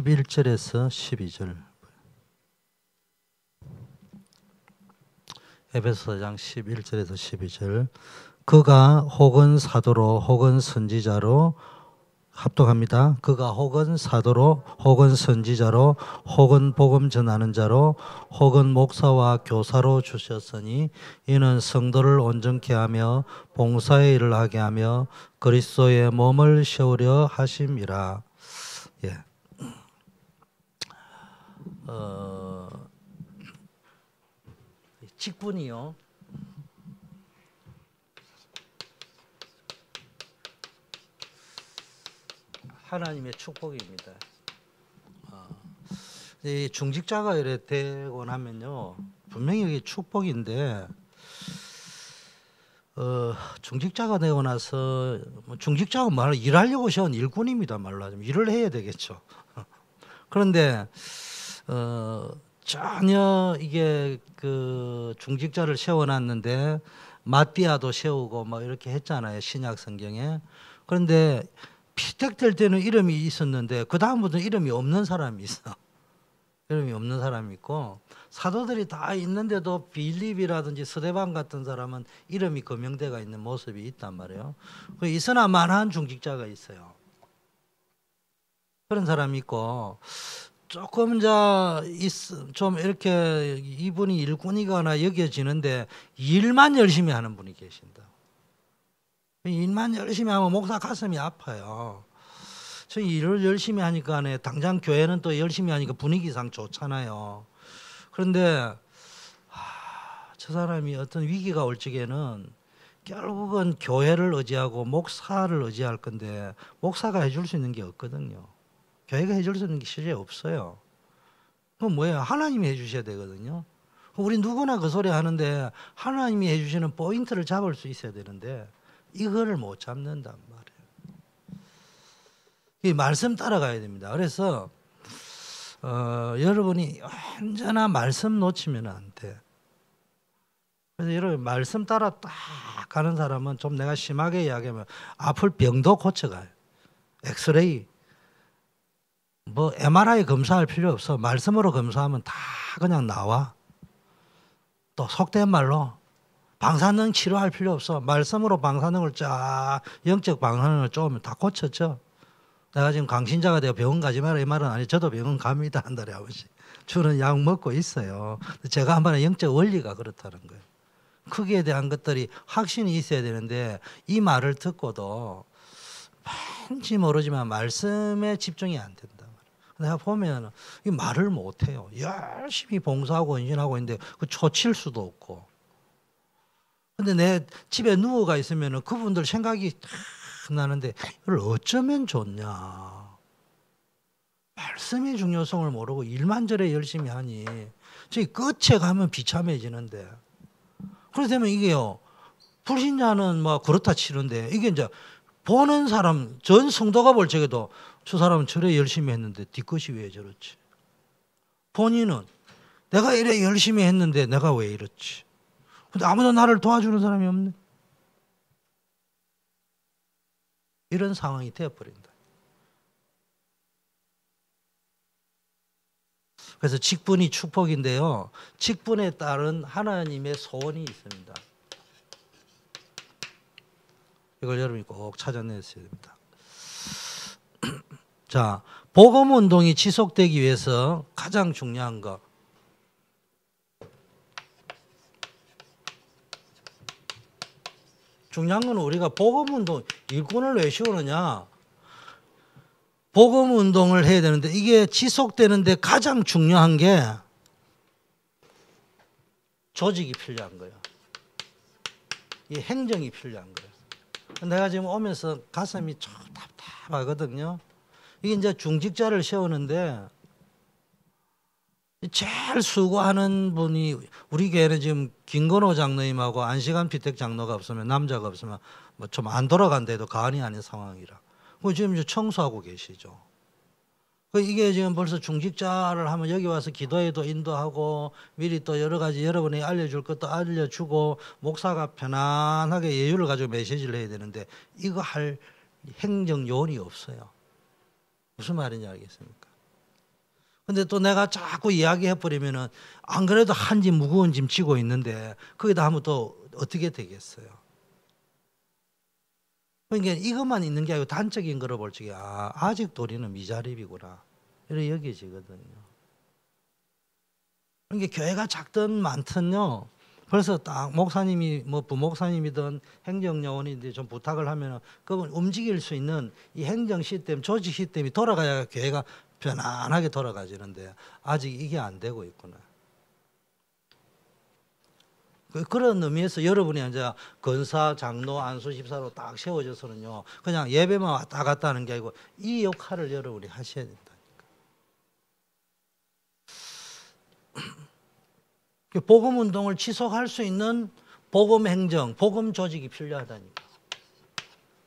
11절에서 12절 에베소서장 11절에서 12절 그가 혹은 사도로 혹은 선지자로 합독합니다. 그가 혹은 사도로 혹은 선지자로 혹은 복음 전하는 자로 혹은 목사와 교사로 주셨으니 이는 성도를 온전케 하며 봉사의 일을 하게 하며 그리스도의 몸을 세우려 하심이라 어, 직분이요. 하나님의 축복입니다. 아, 이 중직자가 이래 되고 나면요 분명히 이게 축복인데 어, 중직자가 되고 나서 뭐 중직자가 말 일하려고 세운 일꾼입니다 말로 하자면 일을 해야 되겠죠. 그런데 어, 전혀 이게 그 중직자를 세워놨는데 마띠아도 세우고 막 뭐 이렇게 했잖아요 신약 성경에 그런데 피택될 때는 이름이 있었는데 그다음부터 이름이 없는 사람이 있어. 이름이 없는 사람이 있고 사도들이 다 있는데도 빌립이라든지 스데반 같은 사람은 이름이 거명대가 있는 모습이 있단 말이에요. 그 있으나 만한 중직자가 있어요. 그런 사람이 있고 조금 자좀 이렇게 이분이 일꾼이거나 여겨지는데 일만 열심히 하는 분이 계신다. 일만 열심히 하면 목사 가슴이 아파요. 저 일을 열심히 하니까 당장 교회는 또 열심히 하니까 분위기상 좋잖아요. 그런데 하, 저 사람이 어떤 위기가 올 적에는 결국은 교회를 의지하고 목사를 의지할 건데 목사가 해줄 수 있는 게 없거든요. 교회가 해줄 수 있는 게 실제 없어요. 그건 뭐예요? 하나님이 해주셔야 되거든요. 우리 누구나 그 소리 하는데 하나님이 해주시는 포인트를 잡을 수 있어야 되는데 이거를 못 잡는단 말이에요. 이 말씀 따라가야 됩니다. 그래서 어, 여러분이 언제나 말씀 놓치면 안 돼. 그래서 여러분 말씀 따라 딱 가는 사람은 좀 내가 심하게 이야기하면 아플 병도 고쳐가요. 엑스레이 뭐 MRI 검사할 필요 없어. 말씀으로 검사하면 다 그냥 나와. 또 속된 말로 방사능 치료할 필요 없어. 말씀으로 방사능을 쫙 영적 방사능을 쪼으면 다 고쳤죠. 내가 지금 강신자가 되어 병원 가지 마라 이 말은 아니. 저도 병원 갑니다 한 달에 한 번씩. 주는 약 먹고 있어요. 제가 한 번에 영적 원리가 그렇다는 거예요. 크기에 대한 것들이 확신이 있어야 되는데 이 말을 듣고도 뭔지 모르지만 말씀에 집중이 안 된다. 내가 보면 이 말을 못해요. 열심히 봉사하고 인신하고 있는데 그 초칠 수도 없고. 근데 내 집에 누워가 있으면 그분들 생각이 탁 나는데 이걸 어쩌면 좋냐. 말씀의 중요성을 모르고 일만절에 열심히 하니 저기 끝에 가면 비참해지는데 그렇게 되면 이게요 불신자는 뭐 그렇다 치는데 이게 이제 보는 사람 전 성도가 볼 적에도 저 사람은 저래 열심히 했는데 뒤것이 왜 저렇지? 본인은 내가 이래 열심히 했는데 내가 왜 이렇지? 근데 아무도 나를 도와주는 사람이 없네. 이런 상황이 되어버린다. 그래서 직분이 축복인데요. 직분에 따른 하나님의 소원이 있습니다. 이걸 여러분이 꼭 찾아내셔야 됩니다. 자, 복음 운동이 지속되기 위해서 가장 중요한 것. 중요한 건 우리가 복음 운동 일꾼을 왜 세우느냐? 복음 운동을 해야 되는데 이게 지속되는데 가장 중요한 게 조직이 필요한 거예요. 이 행정이 필요한 거예요. 내가 지금 오면서 가슴이 좀 답답하거든요. 이게 이제 중직자를 세우는데 제일 수고하는 분이 우리 교회는 지금 김건호 장로님하고 안시간 피택 장로가 없으면 남자가 없으면 뭐 좀 안 돌아간데도 가안이 아닌 상황이라. 그 지금 청소하고 계시죠. 그 이게 지금 벌써 중직자를 하면 여기 와서 기도에도 인도하고 미리 또 여러 가지 여러분이 알려줄 것도 알려주고 목사가 편안하게 예유를 가지고 메시지를 해야 되는데 이거 할 행정 요원이 없어요. 무슨 말인지 알겠습니까? 근데 또 내가 자꾸 이야기해버리면은 안 그래도 한 짐 무거운 짐 지고 있는데 거기다 하면 또 어떻게 되겠어요? 그러니까 이것만 있는 게 아니고 단적인 거볼 적에 아, 아직도 리는 미자립이구나. 이렇게 여겨지거든요. 그러니까 교회가 작든 많든요. 그래서 딱 목사님이 뭐 부목사님이든 행정요원인데 좀 부탁을 하면은 그분 움직일 수 있는 이 행정 시스템, 조직 시스템이 돌아가야 교회가 편안하게 돌아가지는데 아직 이게 안 되고 있구나. 그, 그런 의미에서 여러분이 이제 건사, 장로, 안수, 집사로 딱 세워져서는요, 그냥 예배만 왔다 갔다 하는 게 아니고 이 역할을 여러분이 하셔야 돼요. 그 복음 운동을 지속할 수 있는 복음 행정, 복음 조직이 필요하다니까.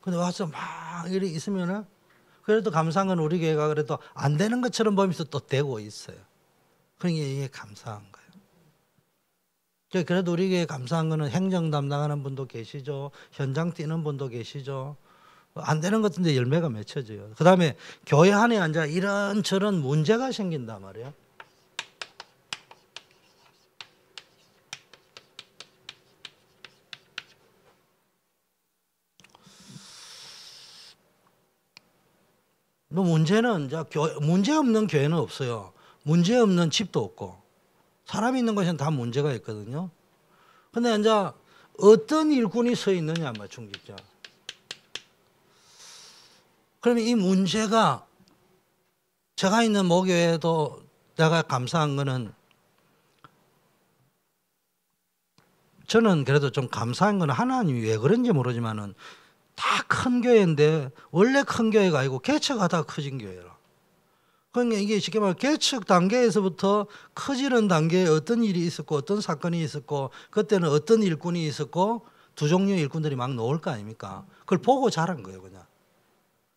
근데 와서 막 이래 있으면은 그래도 감사한 우리 교회가 그래도 안 되는 것처럼 보면서 또 되고 있어요. 그러니까 이게 감사한 거예요. 그러니까 그래도 우리 교회 감사한 거는 행정 담당하는 분도 계시죠. 현장 뛰는 분도 계시죠. 안 되는 것인데 열매가 맺혀져요. 그 다음에 교회 안에 앉아 이런저런 문제가 생긴단 말이에요. 그 문제는 문제 없는 교회는 없어요. 문제 없는 집도 없고 사람 있는 곳에는 다 문제가 있거든요. 근데 이제 어떤 일꾼이 서 있느냐 말 중직자. 그러면 이 문제가 제가 있는 목요에도 내가 감사한 거는 저는 그래도 좀 감사한 건 하나님이 왜 그런지 모르지만은 다큰 교회인데 원래 큰 교회가 아니고 개척하다 커진 교회라. 그러니까 이게 쉽게 말해 개척 단계에서부터 커지는 단계에 어떤 일이 있었고 어떤 사건이 있었고 그때는 어떤 일꾼이 있었고 두 종류의 일꾼들이 막 나올 거 아닙니까? 그걸 보고 자란 거예요 그냥.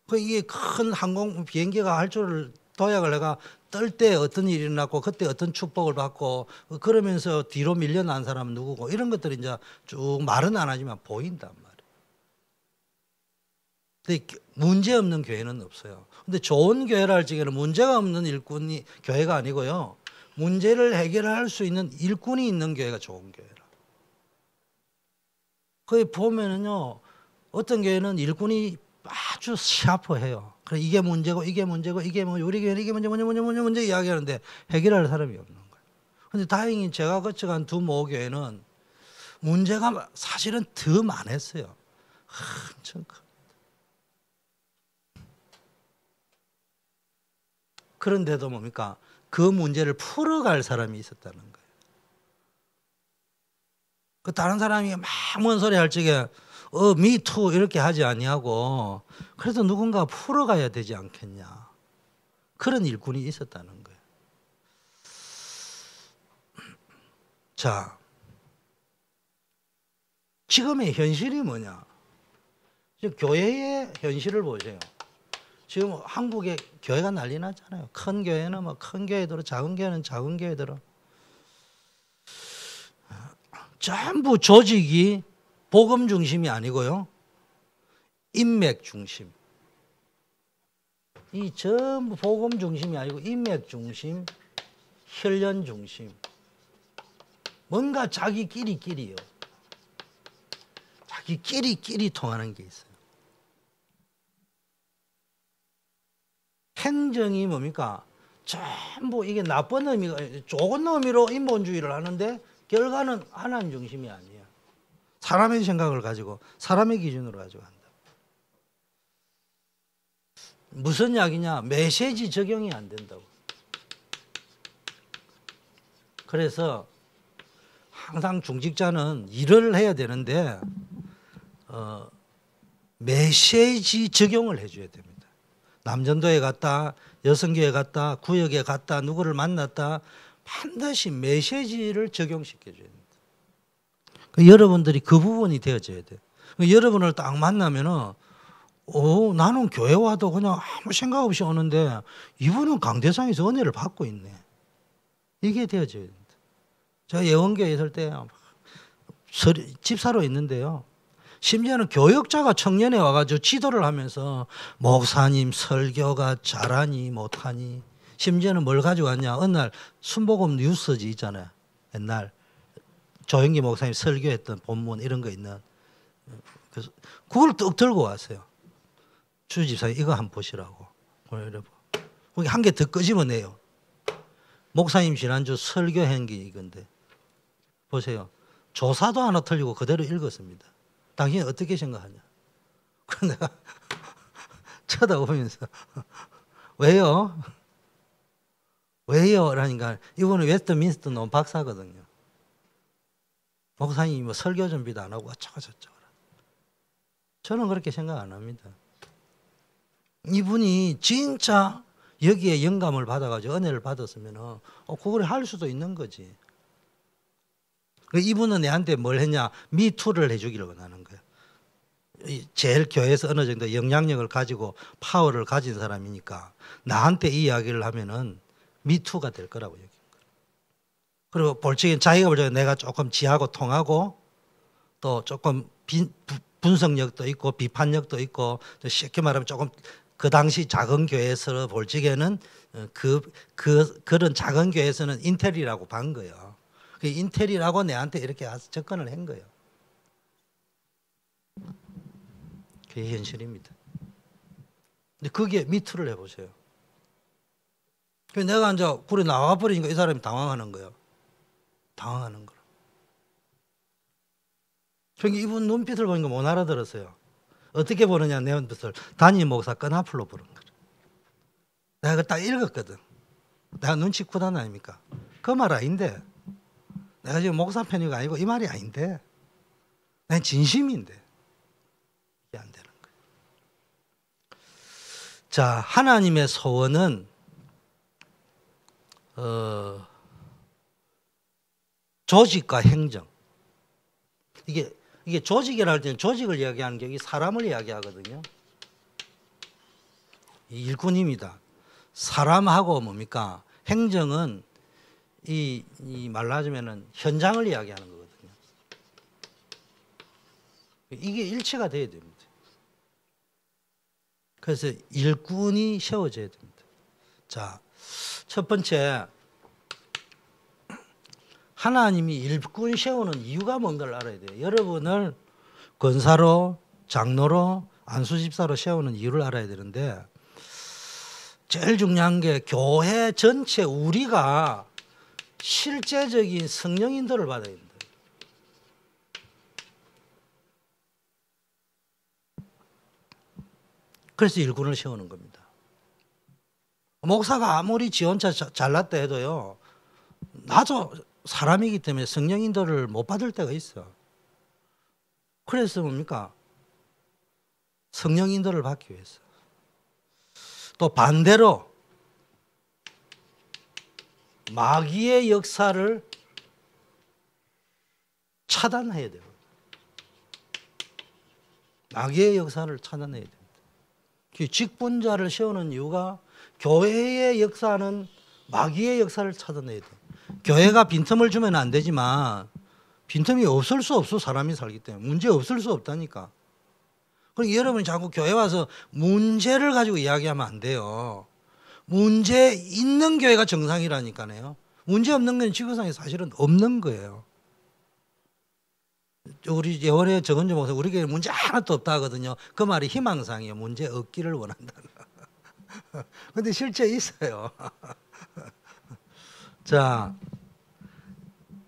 그 이게 큰 항공 비행기가 할 줄을 도약을 내가 떨때 어떤 일이 일어났고 그때 어떤 축복을 받고 그러면서 뒤로 밀려난 사람은 누구고 이런 것들이 이제 쭉 말은 안 하지만 보인단 말이에요. 근데 문제 없는 교회는 없어요. 근데 좋은 교회를 할 적에는 문제가 없는 일꾼이 교회가 아니고요. 문제를 해결할 수 있는 일꾼이 있는 교회가 좋은 교회라. 거기 보면은요. 어떤 교회는 일꾼이 아주 샤프해요. 그래 이게 문제고 이게 문제고 이게 뭐 우리 교회 이게 문제 문제 문제 문제 문제 이야기하는데 해결할 사람이 없는 거예요. 근데 다행히 제가 거쳐간 두 모교회는 문제가 사실은 더 많았어요. 엄청 커. 그런데도 뭡니까? 그 문제를 풀어갈 사람이 있었다는 거예요. 그 다른 사람이 막 뭔 소리 할 적에 어 미투 이렇게 하지 아니하고 그래도 누군가 풀어가야 되지 않겠냐 그런 일꾼이 있었다는 거예요. 자 지금의 현실이 뭐냐? 지금 교회의 현실을 보세요. 지금 한국에 교회가 난리 났잖아요. 큰 교회는 뭐 큰 교회대로, 작은 교회는 작은 교회대로. 전부 조직이 복음 중심이 아니고요. 인맥 중심. 이 전부 복음 중심이 아니고 인맥 중심, 혈련 중심. 뭔가 자기끼리끼리요. 자기끼리끼리 통하는 게 있어요. 행정이 뭡니까? 전부 이게 나쁜 의미가 좋은 의미로 인본주의를 하는데 결과는 하나님 중심이 아니야. 사람의 생각을 가지고 사람의 기준으로 가지고 한다. 무슨 약이냐? 메시지 적용이 안 된다고. 그래서 항상 중직자는 일을 해야 되는데 어, 메시지 적용을 해줘야 됩니다. 남전도에 갔다, 여성교회 갔다, 구역에 갔다, 누구를 만났다 반드시 메시지를 적용시켜줘야 됩니다. 그 여러분들이 그 부분이 되어져야 돼요. 그 여러분을 딱 만나면은 오, 나는 교회 와도 그냥 아무 생각 없이 오는데 이분은 강대상에서 은혜를 받고 있네. 이게 되어져야 됩니다. 제가 예원교회 있을 때 집사로 있는데요. 심지어는 교역자가 청년에 와가지고 지도를 하면서 목사님 설교가 잘하니 못하니 심지어는 뭘 가져왔냐 어느 날 순복음 뉴스지 있잖아요 옛날 조영기 목사님 설교했던 본문 이런 거 있는 그래서 그걸 뚝 들고 왔어요 주집사님 이거 한번 보시라고 거기 한개더 끄집어내요 목사님 지난주 설교한 게 이건데 보세요 조사도 하나 틀리고 그대로 읽었습니다 당신이 어떻게 생각하냐? 그래서 내가 쳐다보면서 왜요? 왜요? 라니까 이분은 웨스트민스터 논 박사거든요. 목사님이 뭐 설교 준비도 안 하고 어쩌고저쩌고. 저는 그렇게 생각 안 합니다. 이분이 진짜 여기에 영감을 받아가지고 은혜를 받았으면 어, 그걸 할 수도 있는 거지. 그 이분은 내한테 뭘 했냐? 미투를 해주기를 원하는 제일 교회에서 어느 정도 영향력을 가지고 파워를 가진 사람이니까 나한테 이 이야기를 하면은 미투가 될 거라고 여기. 그리고 볼적인 자기가 볼적 내가 조금 지하고 통하고 또 조금 비, 분석력도 있고 비판력도 있고 쉽게 말하면 조금 그 당시 작은 교회에서 볼 적에는 어, 그, 그 그런 작은 교회에서는 인텔이라고 반 거예요. 그 인텔이라고 내한테 이렇게 아, 접근을 한 거예요. 그게 현실입니다. 근데 거기에 미투를 해보세요. 그 내가 이제 굴에 나와버리니까 이 사람이 당황하는 거야. 당황하는 거 그러니 이분 눈빛을 보니까 못 알아들었어요. 어떻게 보느냐 내 눈빛을 단임 목사 끈앞으로 보는 거야. 내가 그걸 딱 읽었거든. 내가 눈치 쿠단 아닙니까? 그 말 아닌데. 내가 지금 목사 편이 아니고 이 말이 아닌데. 난 진심인데. 자, 하나님의 소원은 어, 조직과 행정. 이게 이게 조직이라 할 때는 조직을 이야기하는 게 사람을 이야기하거든요. 일꾼입니다. 사람하고 뭡니까? 행정은 이, 이 말라지면은 현장을 이야기하는 거거든요. 이게 일치가 돼야 됩니다. 그래서 일꾼이 세워져야 됩니다. 자, 첫 번째 하나님이 일꾼 세우는 이유가 뭔가를 알아야 돼요. 여러분을 권사로, 장로로, 안수집사로 세우는 이유를 알아야 되는데 제일 중요한 게 교회 전체 우리가 실제적인 성령인도를 받아야 돼요. 그래서 일군을 세우는 겁니다. 목사가 아무리 지원차 잘났다 해도요, 나도 사람이기 때문에 성령인도를 못 받을 때가 있어. 그래서 뭡니까? 성령인도를 받기 위해서. 또 반대로 마귀의 역사를 차단해야 돼요. 마귀의 역사를 차단해야 돼요. 그 직분자를 세우는 이유가 교회의 역사는 마귀의 역사를 찾아내야 돼. 교회가 빈틈을 주면 안 되지만 빈틈이 없을 수 없어 사람이 살기 때문에 문제 없을 수 없다니까. 그러니 여러분이 자꾸 교회 와서 문제를 가지고 이야기하면 안 돼요. 문제 있는 교회가 정상이라니까요. 문제 없는 건 지구상에 사실은 없는 거예요. 우리 예원의 정은주 목사 우리에게 문제 하나도 없다 하거든요. 그 말이 희망상이에요. 문제 없기를 원한다. 근데 실제 있어요. 자,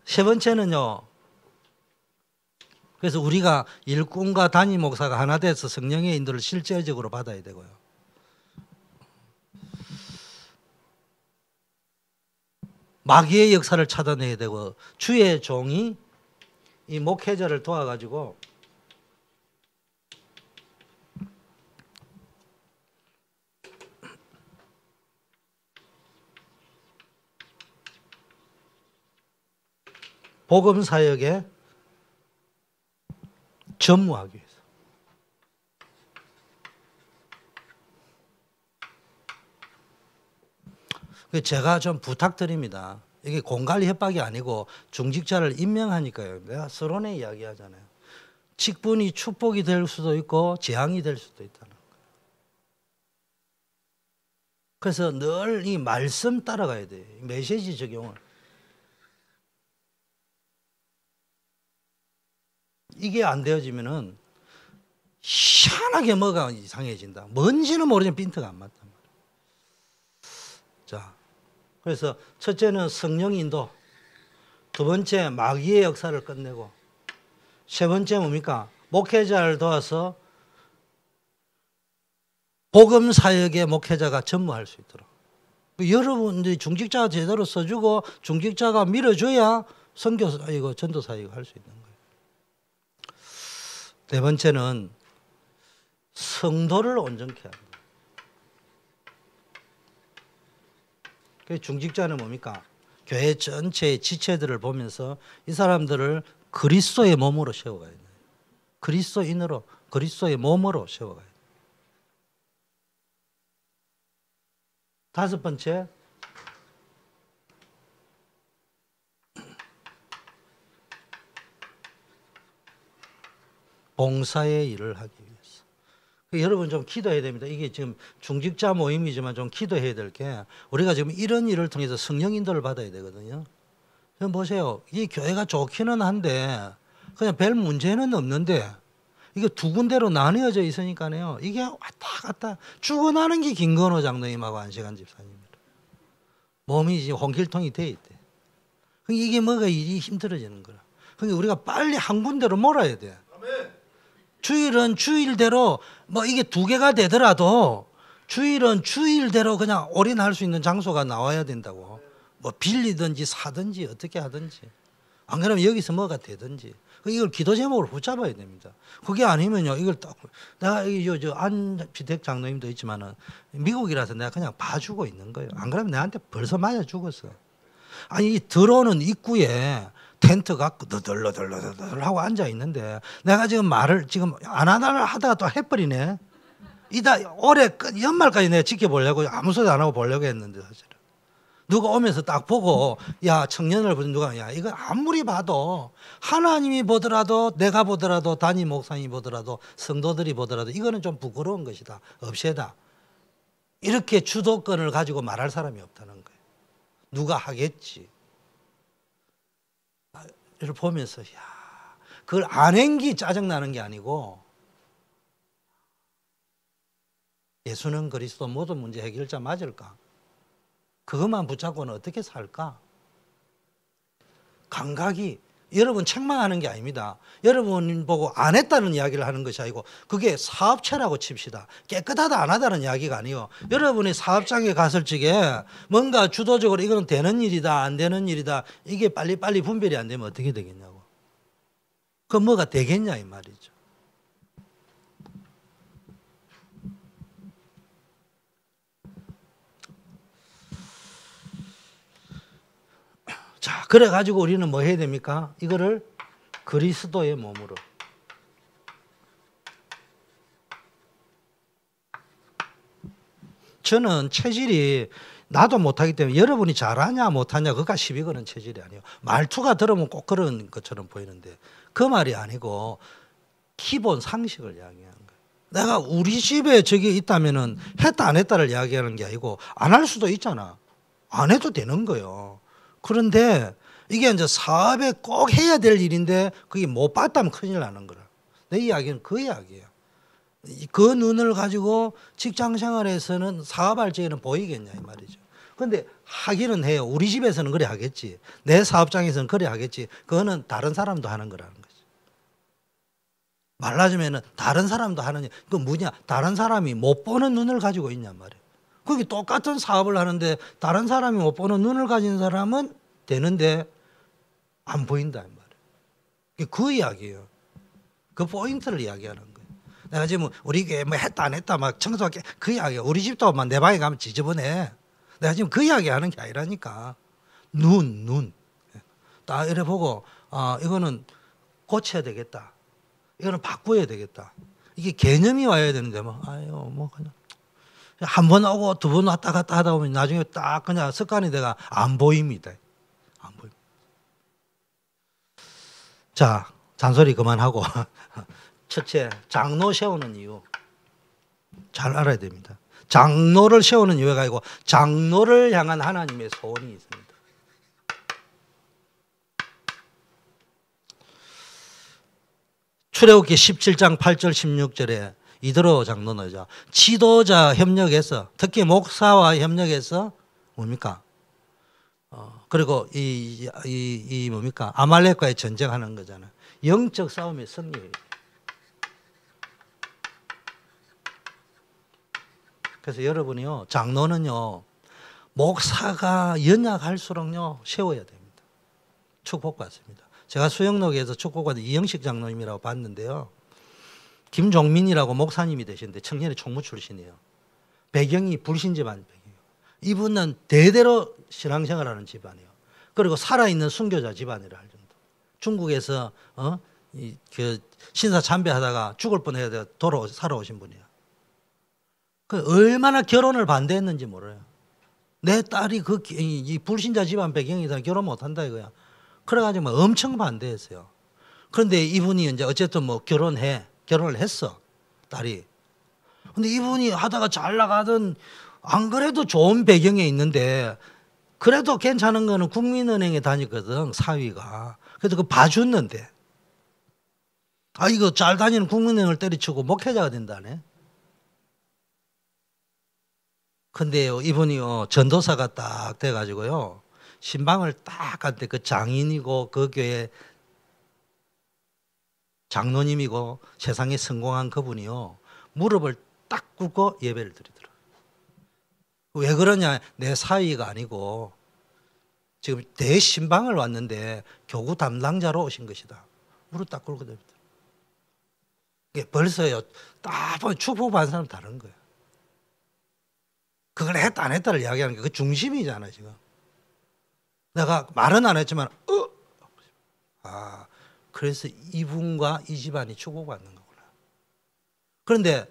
세 번째는요. 그래서 우리가 일꾼과 단임 목사가 하나 돼서 성령의 인도를 실제적으로 받아야 되고요. 마귀의 역사를 찾아내야 되고 주의 종이 이 목회자를 도와가지고 복음 사역에 전무하기 위해서. 그 제가 좀 부탁드립니다. 이게 공갈리 협박이 아니고 중직자를 임명하니까요. 내가 서론에 이야기하잖아요. 직분이 축복이 될 수도 있고 재앙이 될 수도 있다는 거예요. 그래서 늘 이 말씀 따라가야 돼요. 메시지 적용을. 이게 안 되어지면은 희한하게 뭐가 이상해진다. 뭔지는 모르지만 빈트가 안 맞다. 그래서 첫째는 성령 인도, 두 번째 마귀의 역사를 끝내고, 세 번째 뭡니까? 목회자를 도와서 복음 사역의 목회자가 전무할 수 있도록. 여러분들이 중직자가 제대로 써주고 중직자가 밀어줘야 성교사 이거 전도 사역 할수 있는 거예요. 네 번째는 성도를 온전케 합니다. 중직자는 뭡니까? 교회 전체의 지체들을 보면서 이 사람들을 그리스도의 몸으로 세워가야 돼요. 그리스도인으로 그리스도의 몸으로 세워가야 돼요. 다섯 번째 봉사의 일을 하기. 여러분 좀 기도해야 됩니다. 이게 지금 중직자 모임이지만 좀 기도해야 될 게 우리가 지금 이런 일을 통해서 성령 인도를 받아야 되거든요. 지금 보세요. 이 교회가 좋기는 한데 그냥 별 문제는 없는데 이게 두 군데로 나뉘어져 있으니까요. 이게 왔다 갔다 죽어나는 게 김건호 장로님하고 안식한 집사님입니다. 몸이 지금 홍길통이 돼 있대. 그러 그러니까 이게 뭐가 일이 힘들어지는 거라. 그러 그러니까 우리가 빨리 한 군데로 몰아야 돼. 주일은 주일대로 뭐 이게 두 개가 되더라도 주일은 주일대로 그냥 올인할 수 있는 장소가 나와야 된다고. 뭐 빌리든지 사든지 어떻게 하든지. 안 그러면 여기서 뭐가 되든지. 그러니까 이걸 기도 제목을 붙잡아야 됩니다. 그게 아니면요, 이걸 딱, 내가, 요, 저, 안피택 장로님도 있지만은, 미국이라서 내가 그냥 봐주고 있는 거예요. 안 그러면 내한테 벌써 맞아 죽었어. 아니, 들어오는 입구에 텐트 갖고 너덜너덜너덜 하고 앉아 있는데 내가 지금 말을 지금 안하나를 하다가 또 해버리네. 이다 올해 끝 연말까지 내가 지켜보려고 아무 소리 안 하고 보려고 했는데 사실은 누가 오면서 딱 보고 야 청년을 보는 누가 야 이거 아무리 봐도 하나님이 보더라도 내가 보더라도 단임 목사님이 보더라도 성도들이 보더라도 이거는 좀 부끄러운 것이다 없애다 이렇게 주도권을 가지고 말할 사람이 없다는 거예요 누가 하겠지 이를 보면서 야 그걸 안행게 짜증 나는 게 아니고 예수는 그리스도 모든 문제 해결자 맞을까? 그것만 붙잡고는 어떻게 살까? 감각이 여러분 책망하는 게 아닙니다. 여러분 보고 안 했다는 이야기를 하는 것이 아니고 그게 사업체라고 칩시다. 깨끗하다 안 하다는 이야기가 아니요. 여러분이 사업장에 갔을 적에 뭔가 주도적으로 이건 되는 일이다 안 되는 일이다 이게 빨리빨리 분별이 안 되면 어떻게 되겠냐고. 그 뭐가 되겠냐 이 말이죠. 자, 그래 가지고 우리는 뭐 해야 됩니까? 이거를 그리스도의 몸으로 저는 체질이 나도 못하기 때문에 여러분이 잘하냐 못하냐 그까 시비 거는 체질이 아니에요. 말투가 들으면 꼭 그런 것처럼 보이는데 그 말이 아니고 기본 상식을 이야기하는 거예요. 내가 우리 집에 저기 있다면은 했다 안 했다를 이야기하는 게 아니고 안 할 수도 있잖아. 안 해도 되는 거예요. 그런데 이게 이제 사업에 꼭 해야 될 일인데 그게 못 봤다면 큰일 나는 거라. 내 이야기는 그 이야기예요. 그 눈을 가지고 직장 생활에서는 사업할 적에는 보이겠냐 이 말이죠. 근데 하기는 해요. 우리 집에서는 그래 하겠지. 내 사업장에서는 그래 하겠지. 그거는 다른 사람도 하는 거라는 거죠. 말라주면은 다른 사람도 하는 그 뭐냐? 다른 사람이 못 보는 눈을 가지고 있냔 말이에요. 그게 똑같은 사업을 하는데 다른 사람이 못 보는 눈을 가진 사람은 되는데 안 보인다 말이에요. 그 이야기예요. 그 포인트를 이야기하는 거예요. 내가 지금 뭐 우리 교회 뭐 했다 안 했다 막 청소할게 그 이야기야. 우리 집도 막 내 방에 가면 지저분해. 내가 지금 그 이야기 하는 게 아니라니까. 눈, 눈. 딱 예. 이래 보고, 아, 이거는 고쳐야 되겠다. 이거는 바꿔야 되겠다. 이게 개념이 와야 되는데, 뭐, 아유, 뭐, 그냥. 한번 오고 두 번 왔다 갔다 하다 보면 나중에 딱 그냥 습관이 돼가 안 보입니다. 안 보입니다. 자, 잔소리 그만하고 첫째, 장로 세우는 이유 잘 알아야 됩니다. 장로를 세우는 이유가 아니고 장로를 향한 하나님의 소원이 있습니다. 출애굽기 17장 8절 16절에 이대로 장로노자 지도자 협력해서 특히 목사와 협력해서 뭡니까? 어, 그리고 이, 이, 이 뭡니까? 아말렉과의 전쟁하는 거잖아요. 영적 싸움의 승리 그래서 여러분이요, 장로는요, 목사가 연약할수록요, 세워야 됩니다. 축복받습니다. 제가 수영록에서 축복받은 이영식 장로님이라고 봤는데요. 김종민이라고 목사님이 되시는데 청년의 총무 출신이에요. 배경이 불신 집안 배경이에요. 이분은 대대로 신앙생활 하는 집안이에요. 그리고 살아있는 순교자 집안이라 할 정도. 중국에서 어? 이, 그 신사 참배하다가 죽을 뻔해서 돌아 살아오신 분이에요. 그 얼마나 결혼을 반대했는지 몰라요. 내 딸이 그 이, 불신자 집안 배경이다 결혼 못한다 이거야. 그래가지고 엄청 반대했어요. 그런데 이분이 이제 어쨌든 뭐 결혼해 결혼을 했어 딸이. 근데 이분이 하다가 잘 나가던 안 그래도 좋은 배경에 있는데 그래도 괜찮은 거는 국민은행에 다니거든 사위가. 그래서 그 봐줬는데 아 이거 잘 다니는 국민은행을 때리치고 목회자가 된다네. 근데요 이분이요 어, 전도사가 딱 돼가지고요 신방을 딱갔는그 장인이고 그 교회 장로님이고 세상에 성공한 그분이요. 무릎을 딱 꿇고 예배를 드리더라. 왜 그러냐? 내 사위가 아니고 지금 대신방을 왔는데 교구 담당자로 오신 것이다. 무릎 딱 꿇고 됩니다. 이게 벌써요. 딱 축복받은 사람 다른 거예요. 그걸 했다 안 했다를 이야기하는 게 그 중심이잖아 지금. 내가 말은 안 했지만 어, 아 그래서 이분과 이 집안이 축복받는 거구나. 그런데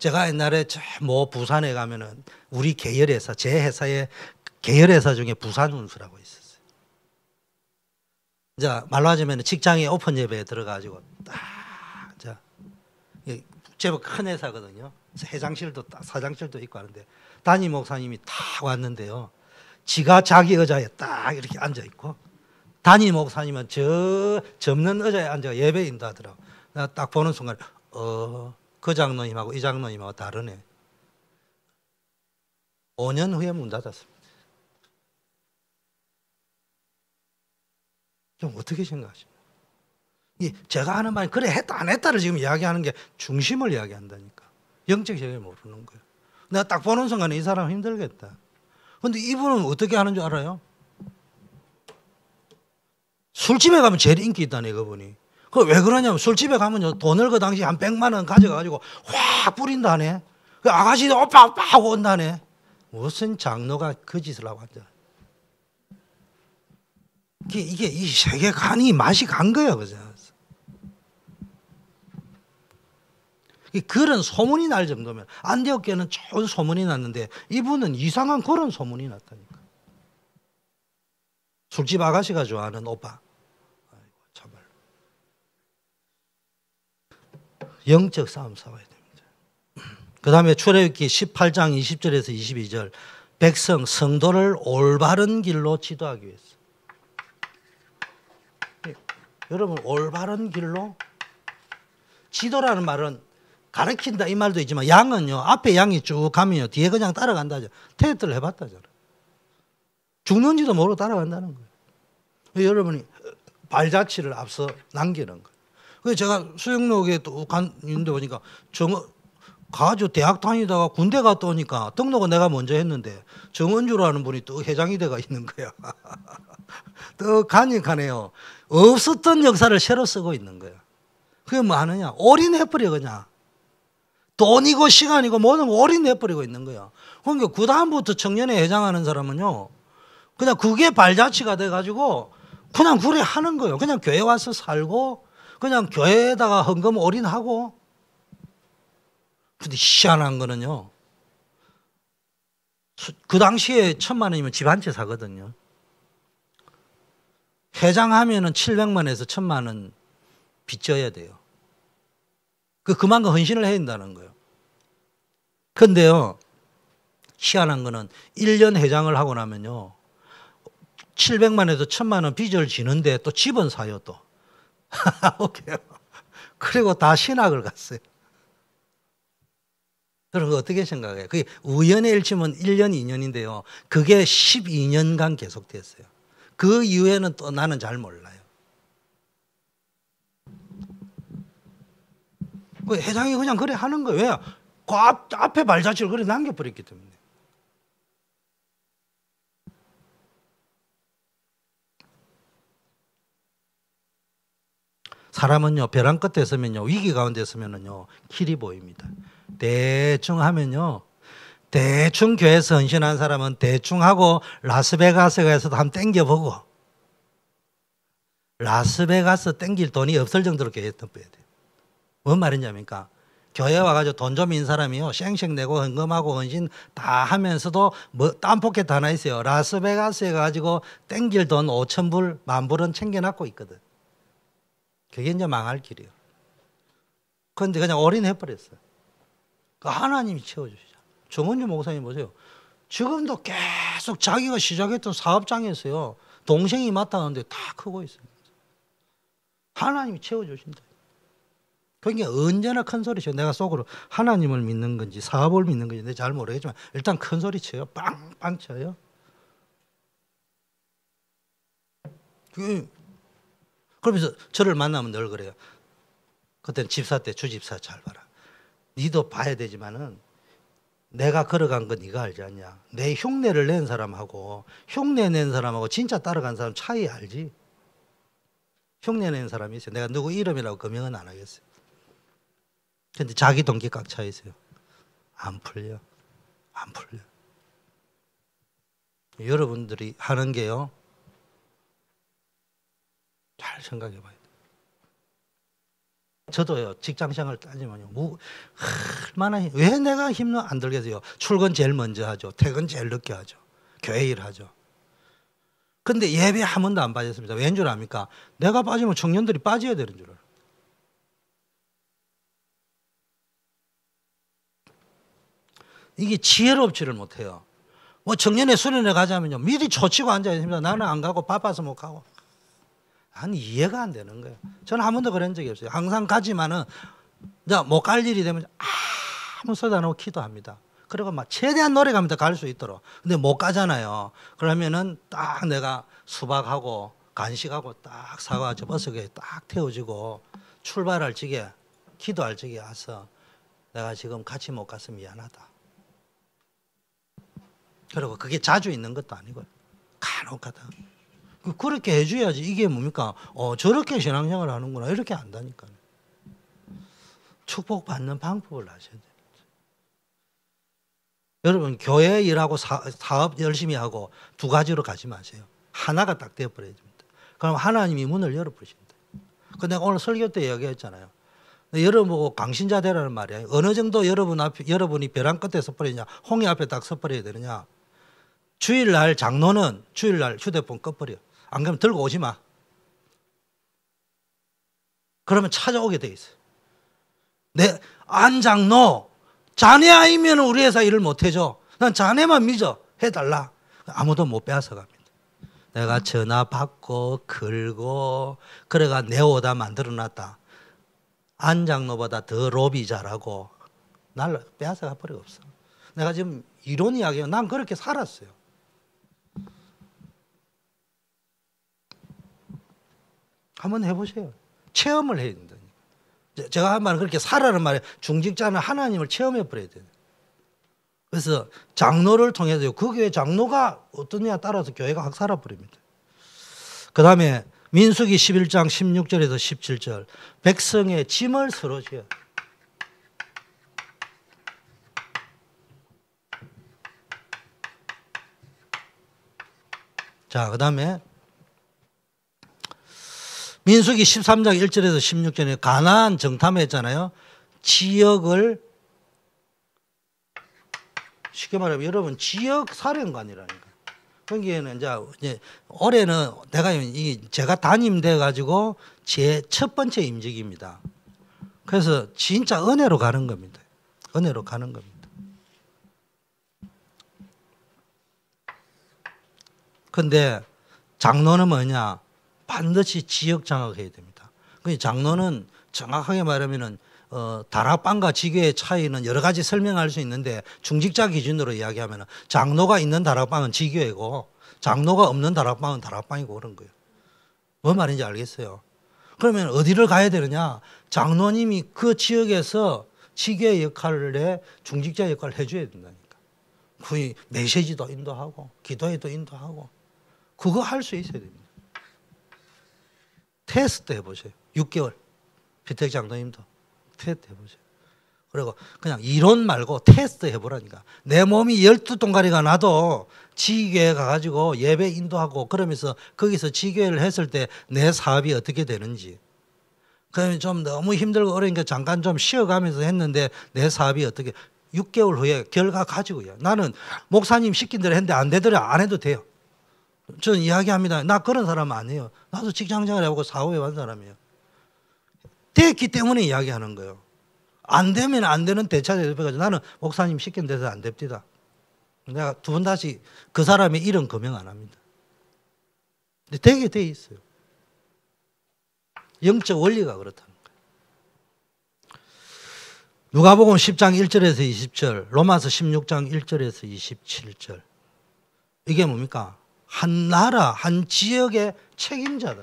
제가 옛날에 뭐 부산에 가면은 우리 계열회사 제 회사의 계열회사 중에 부산 운수라고 있었어요. 자 말로 하자면 직장에 오픈 예배에 들어가지고 딱자 제법 큰 회사거든요. 회장실도 사장실도 있고 하는데 담임 목사님이 딱 왔는데요. 지가 자기 의자에 딱 이렇게 앉아 있고 단임 목사님은 저 접는 의자에 앉아 예배인다 하더라고. 딱 보는 순간, 어, 그 장로님하고 이 장로님하고 다르네. 5년 후에 문 닫았습니다. 좀 어떻게 생각하십니까? 이 제가 하는 말이 그래 했다 안 했다를 지금 이야기하는 게 중심을 이야기한다니까. 영적 세계 모르는 거예요. 내가 딱 보는 순간 이 사람 힘들겠다. 근데 이분은 어떻게 하는 줄 알아요? 술집에 가면 제일 인기 있다네, 그분이. 그왜 그러냐면 술집에 가면 돈을 그 당시 한 100만 원 가져가지고 확 뿌린다네. 그아가씨도 오빠, 오빠 하고 온다네. 무슨 장로가 그 짓을 하고 앉아. 이게, 그 이게 이 세계 간이 맛이 간 거야, 그죠? 그런 소문이 날 정도면 안디옥계는 좋은 소문이 났는데 이분은 이상한 그런 소문이 났다니까. 술집 아가씨가 좋아하는 오빠. 영적 싸움 싸워야 됩니다. 그 다음에 출애굽기 18장 20절에서 22절 백성 성도를 올바른 길로 지도하기 위해서 예, 여러분 올바른 길로 지도라는 말은 가르친다 이 말도 있지만 양은요 앞에 양이 쭉 가면요 뒤에 그냥 따라간다죠 테스트를 해봤다잖아 죽는지도 모르고 따라간다는 거예요 여러분이 발자취를 앞서 남기는 거 근데 제가 수영록에 또 간, 있는데 보니까 정, 가주 대학 다니다가 군대 갔다 오니까 등록은 내가 먼저 했는데 정은주라는 분이 또 회장이 돼가 있는 거야. 또 간직하네요. 없었던 역사를 새로 쓰고 있는 거야. 그게 뭐 하느냐? 올인해버려, 그냥. 돈이고 시간이고 모든 올인해버리고 있는 거야. 그러니까 그 다음부터 청년회 회장하는 사람은요, 그냥 그게 발자취가 돼가지고 그냥 그래 하는 거예요. 그냥 교회 와서 살고 그냥 교회에다가 헌금 올인하고 근데 희한한 거는요. 그 당시에 천만 원이면 집 한 채 사거든요. 회장하면은 700만에서 천만 원 빚져야 돼요. 그 그만큼 그 헌신을 해야 된다는 거예요. 근데요. 희한한 거는 1년 회장을 하고 나면요. 700만에서 1 0 0 0만원 빚을 지는데 또 집은 사요 또. 아홉 개 그리고 다 신학을 갔어요. 여러 어떻게 생각해요? 그게 우연의 일치면 1년, 2년인데요. 그게 12년간 계속됐어요. 그 이후에는 또 나는 잘 몰라요. 그 회장이 그냥 그래 하는 거예요. 왜? 그 앞, 앞에 발자취를 그래 남겨버렸기 때문에. 사람은요 벼랑 끝에 서면요 위기 가운데 서면은요 길이 보입니다. 대충 하면요 대충 교회에서 헌신한 사람은 대충 하고 라스베가스 가서도 한 땡겨보고 라스베가스 땡길 돈이 없을 정도로 교회에 돼요. 뭔 말이냐니까 교회 와가지고 돈좀있 사람이요 쌩쌩 내고 헌금하고 헌신 다 하면서도 뭐 땀포켓 하나 있어요. 라스베가스에 가지고 땡길 돈 5천 불, 만 불은 챙겨놨고 있거든. 그게 이제 망할 길이에요. 그런데 그냥 어린해버렸어요. 그 하나님이 채워주시죠. 정원주 목사님 보세요. 지금도 계속 자기가 시작했던 사업장에서요. 동생이 맡았는데 다 크고 있습니다. 하나님이 채워주신다. 그게 언제나 큰 소리죠. 내가 속으로 하나님을 믿는 건지 사업을 믿는 건지 내가 잘 모르겠지만 일단 큰 소리 쳐요. 빵빵 쳐요. 그 그러면서 저를 만나면 늘 그래요. 그땐 집사 때 주집사 잘 봐라. 니도 봐야 되지만은 내가 걸어간 건 네가 알지 않냐. 내 흉내를 낸 사람하고 흉내 낸 사람하고 진짜 따라간 사람 차이 알지. 흉내 낸 사람이 있어요. 내가 누구 이름이라고 거명은 안 하겠어요. 근데 자기 동기 꽉차 있어요. 안 풀려. 안 풀려. 여러분들이 하는 게요. 잘 생각해 봐야 돼 저도요 직장생활 따지면요 뭐, 얼마나 왜 내가 힘을 안 들게 돼요 출근 제일 먼저 하죠 퇴근 제일 늦게 하죠 교회 일 하죠 근데 예배 한 번도 안 빠졌습니다 왠줄 압니까 내가 빠지면 청년들이 빠져야 되는 줄알아 이게 지혜롭지를 못해요 뭐 청년의 수련회 가자면요 미리 초치고 앉아 있습니다 나는 안 가고 바빠서 못 가고 아니 이해가 안 되는 거예요. 저는 한 번도 그런 적이 없어요. 항상 가지만은 못갈 뭐 일이 되면 아무 소리 안 하고 기도합니다. 그리고 막 최대한 노력합니다. 갈 수 있도록. 근데 못 가잖아요. 그러면은 딱 내가 수박하고 간식하고 딱 사과 접어서게 딱 태워지고 출발할 적에 기도할 적에 와서 내가 지금 같이 못 가서 미안하다. 그리고 그게 자주 있는 것도 아니고요. 간혹 가다. 그 그렇게 해줘야지 이게 뭡니까? 어, 저렇게 신앙생활 하는구나. 이렇게 안다니까. 축복받는 방법을 아셔야 됩니 여러분, 교회 일하고 사, 업 열심히 하고 두 가지로 가지 마세요. 하나가 딱 되어버려야 됩니다. 그럼 하나님이 문을 열어버리십다 근데 그 오늘 설교 때 이야기했잖아요. 여러분보고 강신자 되라는 말이에요. 어느 정도 여러분 앞, 여러분이 벼랑 끝에 서버리냐, 홍해 앞에 딱 서버려야 되느냐. 주일날 장로는 주일날 휴대폰 꺼버려. 안 그러면 들고 오지 마. 그러면 찾아오게 돼있어내 안장노 자네 아니면 우리 회사 일을 못 해줘. 난 자네만 믿어 해달라. 아무도 못 빼앗아 갑니다. 내가 전화 받고 긁고 그래가 내오다 만들어놨다. 안장로보다 더 로비 잘하고 날 빼앗아가 버리고 없어. 내가 지금 이론이야기요난 그렇게 살았어요. 한번 해보세요. 체험을 해야 된다니까. 제가 한 말은 그렇게 살아는 말에 중직자는 하나님을 체험해 버려야 돼요. 그래서 장로를 통해서 그 교회 장로가 어떠냐 따라서 교회가 확 살아버립니다. 그 다음에 민수기 11장 16절에서 17절 백성의 짐을 서로 지어 자, 그 다음에 민숙이 13장 1절에서 16절에 가나안 정탐했잖아요. 지역을 쉽게 말하면 여러분 지역 사령관이라니까. 거기에는 이제, 올해는 내가 이 제가 담임돼 가지고 제 첫 번째 임직입니다. 그래서 진짜 은혜로 가는 겁니다. 은혜로 가는 겁니다. 근데 장로는 뭐냐? 반드시 지역 장악해야 됩니다. 그 장로는 정확하게 말하면은 어, 다락방과 지교의 차이는 여러 가지 설명할 수 있는데 중직자 기준으로 이야기하면 장로가 있는 다락방은 지교이고 장로가 없는 다락방은 다락방이고 그런 거예요. 뭔 말인지 알겠어요. 그러면 어디를 가야 되느냐? 장로님이 그 지역에서 지교의 역할을 해 중직자 역할을 해줘야 된다니까. 그 메시지도 인도하고 기도에도 인도하고 그거 할 수 있어야 됩니다. 테스트 해보세요. 6개월. 비택 장로님도 테스트 해보세요. 그리고 그냥 이론 말고 테스트 해보라니까. 내 몸이 열두 동가리가 나도 지교회 가가지고 예배 인도하고 그러면서 거기서 지교회를 했을 때 내 사업이 어떻게 되는지. 그러면 좀 너무 힘들고 어려니까 잠깐 좀 쉬어가면서 했는데 내 사업이 어떻게 6개월 후에 결과 가지고요. 나는 목사님 시킨 대로 했는데 안 되더라 안 해도 돼요. 저는 이야기합니다. 나 그런 사람 아니에요. 나도 직장생활 해보고 사업해 온 사람이에요. 됐기 때문에 이야기하는 거예요. 안 되면 안 되는 대차제 옆에가지 나는 목사님 시킨 데서 안 됩니다. 내가 두 번 다시 그 사람의 이름 거명 안 합니다. 근데 되게 돼 있어요. 영적 원리가 그렇다는 거예요. 누가복음 10장 1절에서 20절, 로마서 16장 1절에서 27절. 이게 뭡니까? 한 나라, 한 지역의 책임자다.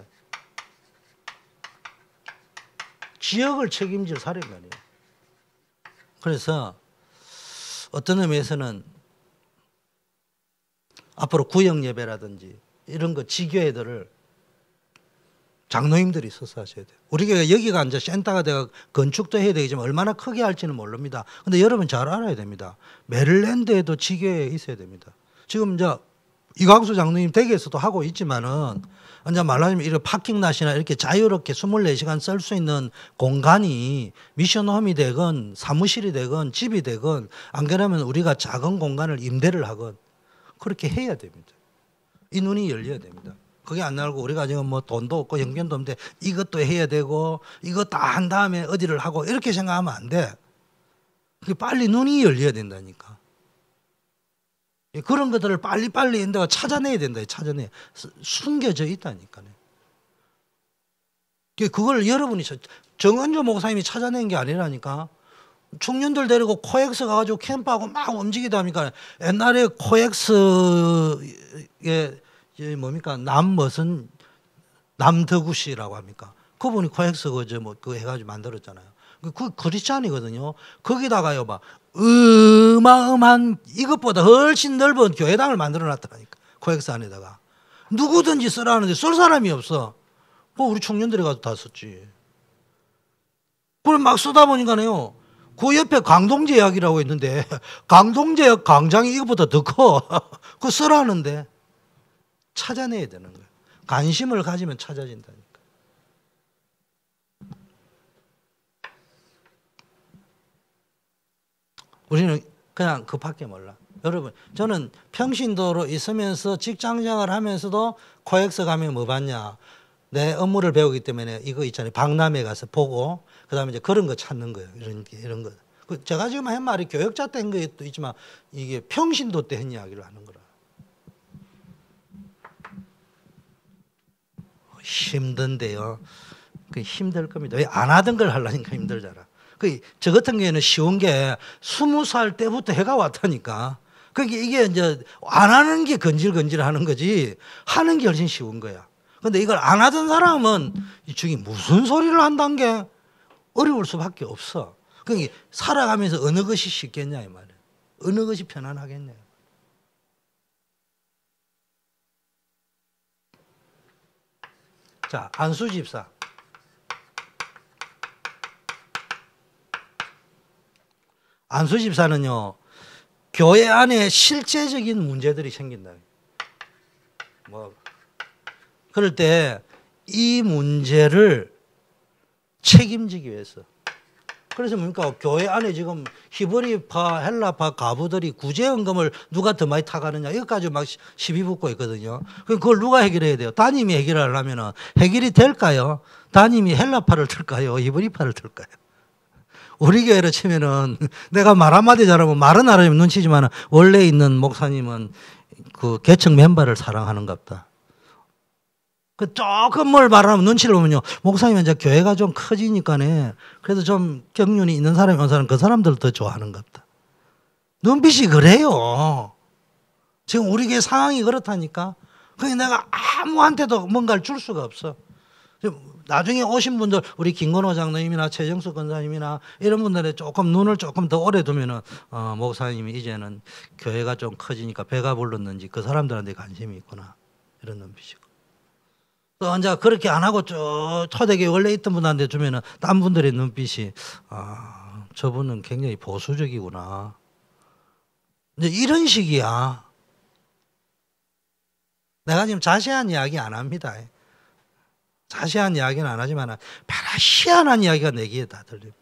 지역을 책임질 사람이 아니에요. 그래서 어떤 의미에서는 앞으로 구역 예배라든지 이런 거 지교회들을 장로님들이 있서 하셔야 돼요. 우리가 여기가 이제 센터가 되어 건축도 해야 되지만 얼마나 크게 할지는 모릅니다. 근데 여러분 잘 알아야 됩니다. 메릴랜드에도 지교회 있어야 됩니다. 지금 이제 이광수 장로님 댁에서도 하고 있지만은 이제 말하자면 이런 파킹낫이나 이렇게 자유롭게 24시간 쓸 수 있는 공간이 미션홈이 되건 사무실이 되건 집이 되건 안 그러면 우리가 작은 공간을 임대를 하건 그렇게 해야 됩니다. 이 눈이 열려야 됩니다. 그게 안 나오고 우리가 지금 뭐 돈도 없고 영변도 없는데 이것도 해야 되고 이거다 한 다음에 어디를 하고 이렇게 생각하면 안 돼. 빨리 눈이 열려야 된다니까. 예, 그런 것들을 빨리빨리 인도가 찾아내야 된다. 찾아내 숨겨져 있다니까요. 그, 그걸 여러분이 정은조 목사님이 찾아낸 게 아니라니까. 청년들 데리고 코엑스 가가지고 캠프하고 막 움직이다 보니까 옛날에 코엑스의 뭡니까 남 무슨 남더구시라고 합니까? 그분이 코엑스 그저 뭐그 해가지고 만들었잖아요. 그그리스이거든요 그 거기다가요 막 어마어마한 이것보다 훨씬 넓은 교회당을 만들어 놨다니까. 코엑스 안에다가. 누구든지 쓰라는데 쓸 사람이 없어. 뭐 우리 청년들이 가서 다 썼지. 그걸 막 쓰다 보니까요. 그 옆에 강동제약이라고 있는데 강동제약 강장이 이것보다 더 커. 그 쓰라는데 찾아내야 되는 거예 관심을 가지면 찾아진다니. 우리는 그냥 그밖에 몰라. 여러분, 저는 평신도로 있으면서 직장생활 하면서도 코엑스 가면 뭐 봤냐? 내 업무를 배우기 때문에 이거 있잖아요. 박람회 가서 보고 그다음에 이제 그런 거 찾는 거예요. 이런 이런 거. 그 제가 지금 한 말이 교역자 때한 것도 있지만 이게 평신도 때 한 이야기를 하는 거라. 어, 힘든데요. 그 힘들 겁니다. 왜 안 하던 걸 하려니까 힘들잖아. 그저 같은 경우에는 쉬운 게 스무 살 때부터 해가 왔다니까. 그게 그러니까 이게 이제 안 하는 게 건질건질 하는 거지 하는 게 훨씬 쉬운 거야. 근데 이걸 안 하던 사람은 이 중에 무슨 소리를 한다는 게 어려울 수밖에 없어. 그러니까 살아가면서 어느 것이 쉽겠냐 이 말이야. 어느 것이 편안하겠냐. 자, 안수 집사. 안수 집사는요, 교회 안에 실제적인 문제들이 생긴다. 뭐, 그럴 때 이 문제를 책임지기 위해서. 그래서 뭡니까? 교회 안에 지금 히브리파, 헬라파 가부들이 구제연금을 누가 더 많이 타가느냐. 여기까지 막 시비 붙고 있거든요. 그, 그걸 누가 해결해야 돼요? 담임이 해결하려면 해결이 될까요? 담임이 헬라파를 들까요? 히브리파를 들까요? 우리 교회로 치면은 내가 말 한마디 잘하면 말은 알아주면 눈치지만 원래 있는 목사님은 그 계층 멤버를 사랑하는갑다. 그 조금 뭘 말하면 눈치를 보면요. 목사님 은 이제 교회가 좀 커지니까네. 그래도 좀 경륜이 있는 사람이 온 사람 그 사람들을 더 좋아하는갑다. 눈빛이 그래요. 지금 우리 교회 상황이 그렇다니까. 그게 내가 아무한테도 뭔가를 줄 수가 없어. 나중에 오신 분들 우리 김건호 장로님이나 최정수 권사님이나 이런 분들에 조금 눈을 조금 더 오래 두면은 어, 목사님이 이제는 교회가 좀 커지니까 배가 불렀는지 그 사람들한테 관심이 있구나 이런 눈빛이고 또 혼자 그렇게 안 하고 쭉초대교 원래 있던 분한테 주면은 딴 분들의 눈빛이 아 저분은 굉장히 보수적이구나 이제 이런 식이야 내가 지금 자세한 이야기 안 합니다. 자세한 이야기는 안 하지만 베라 희한한 이야기가 내기에 다 들립니다.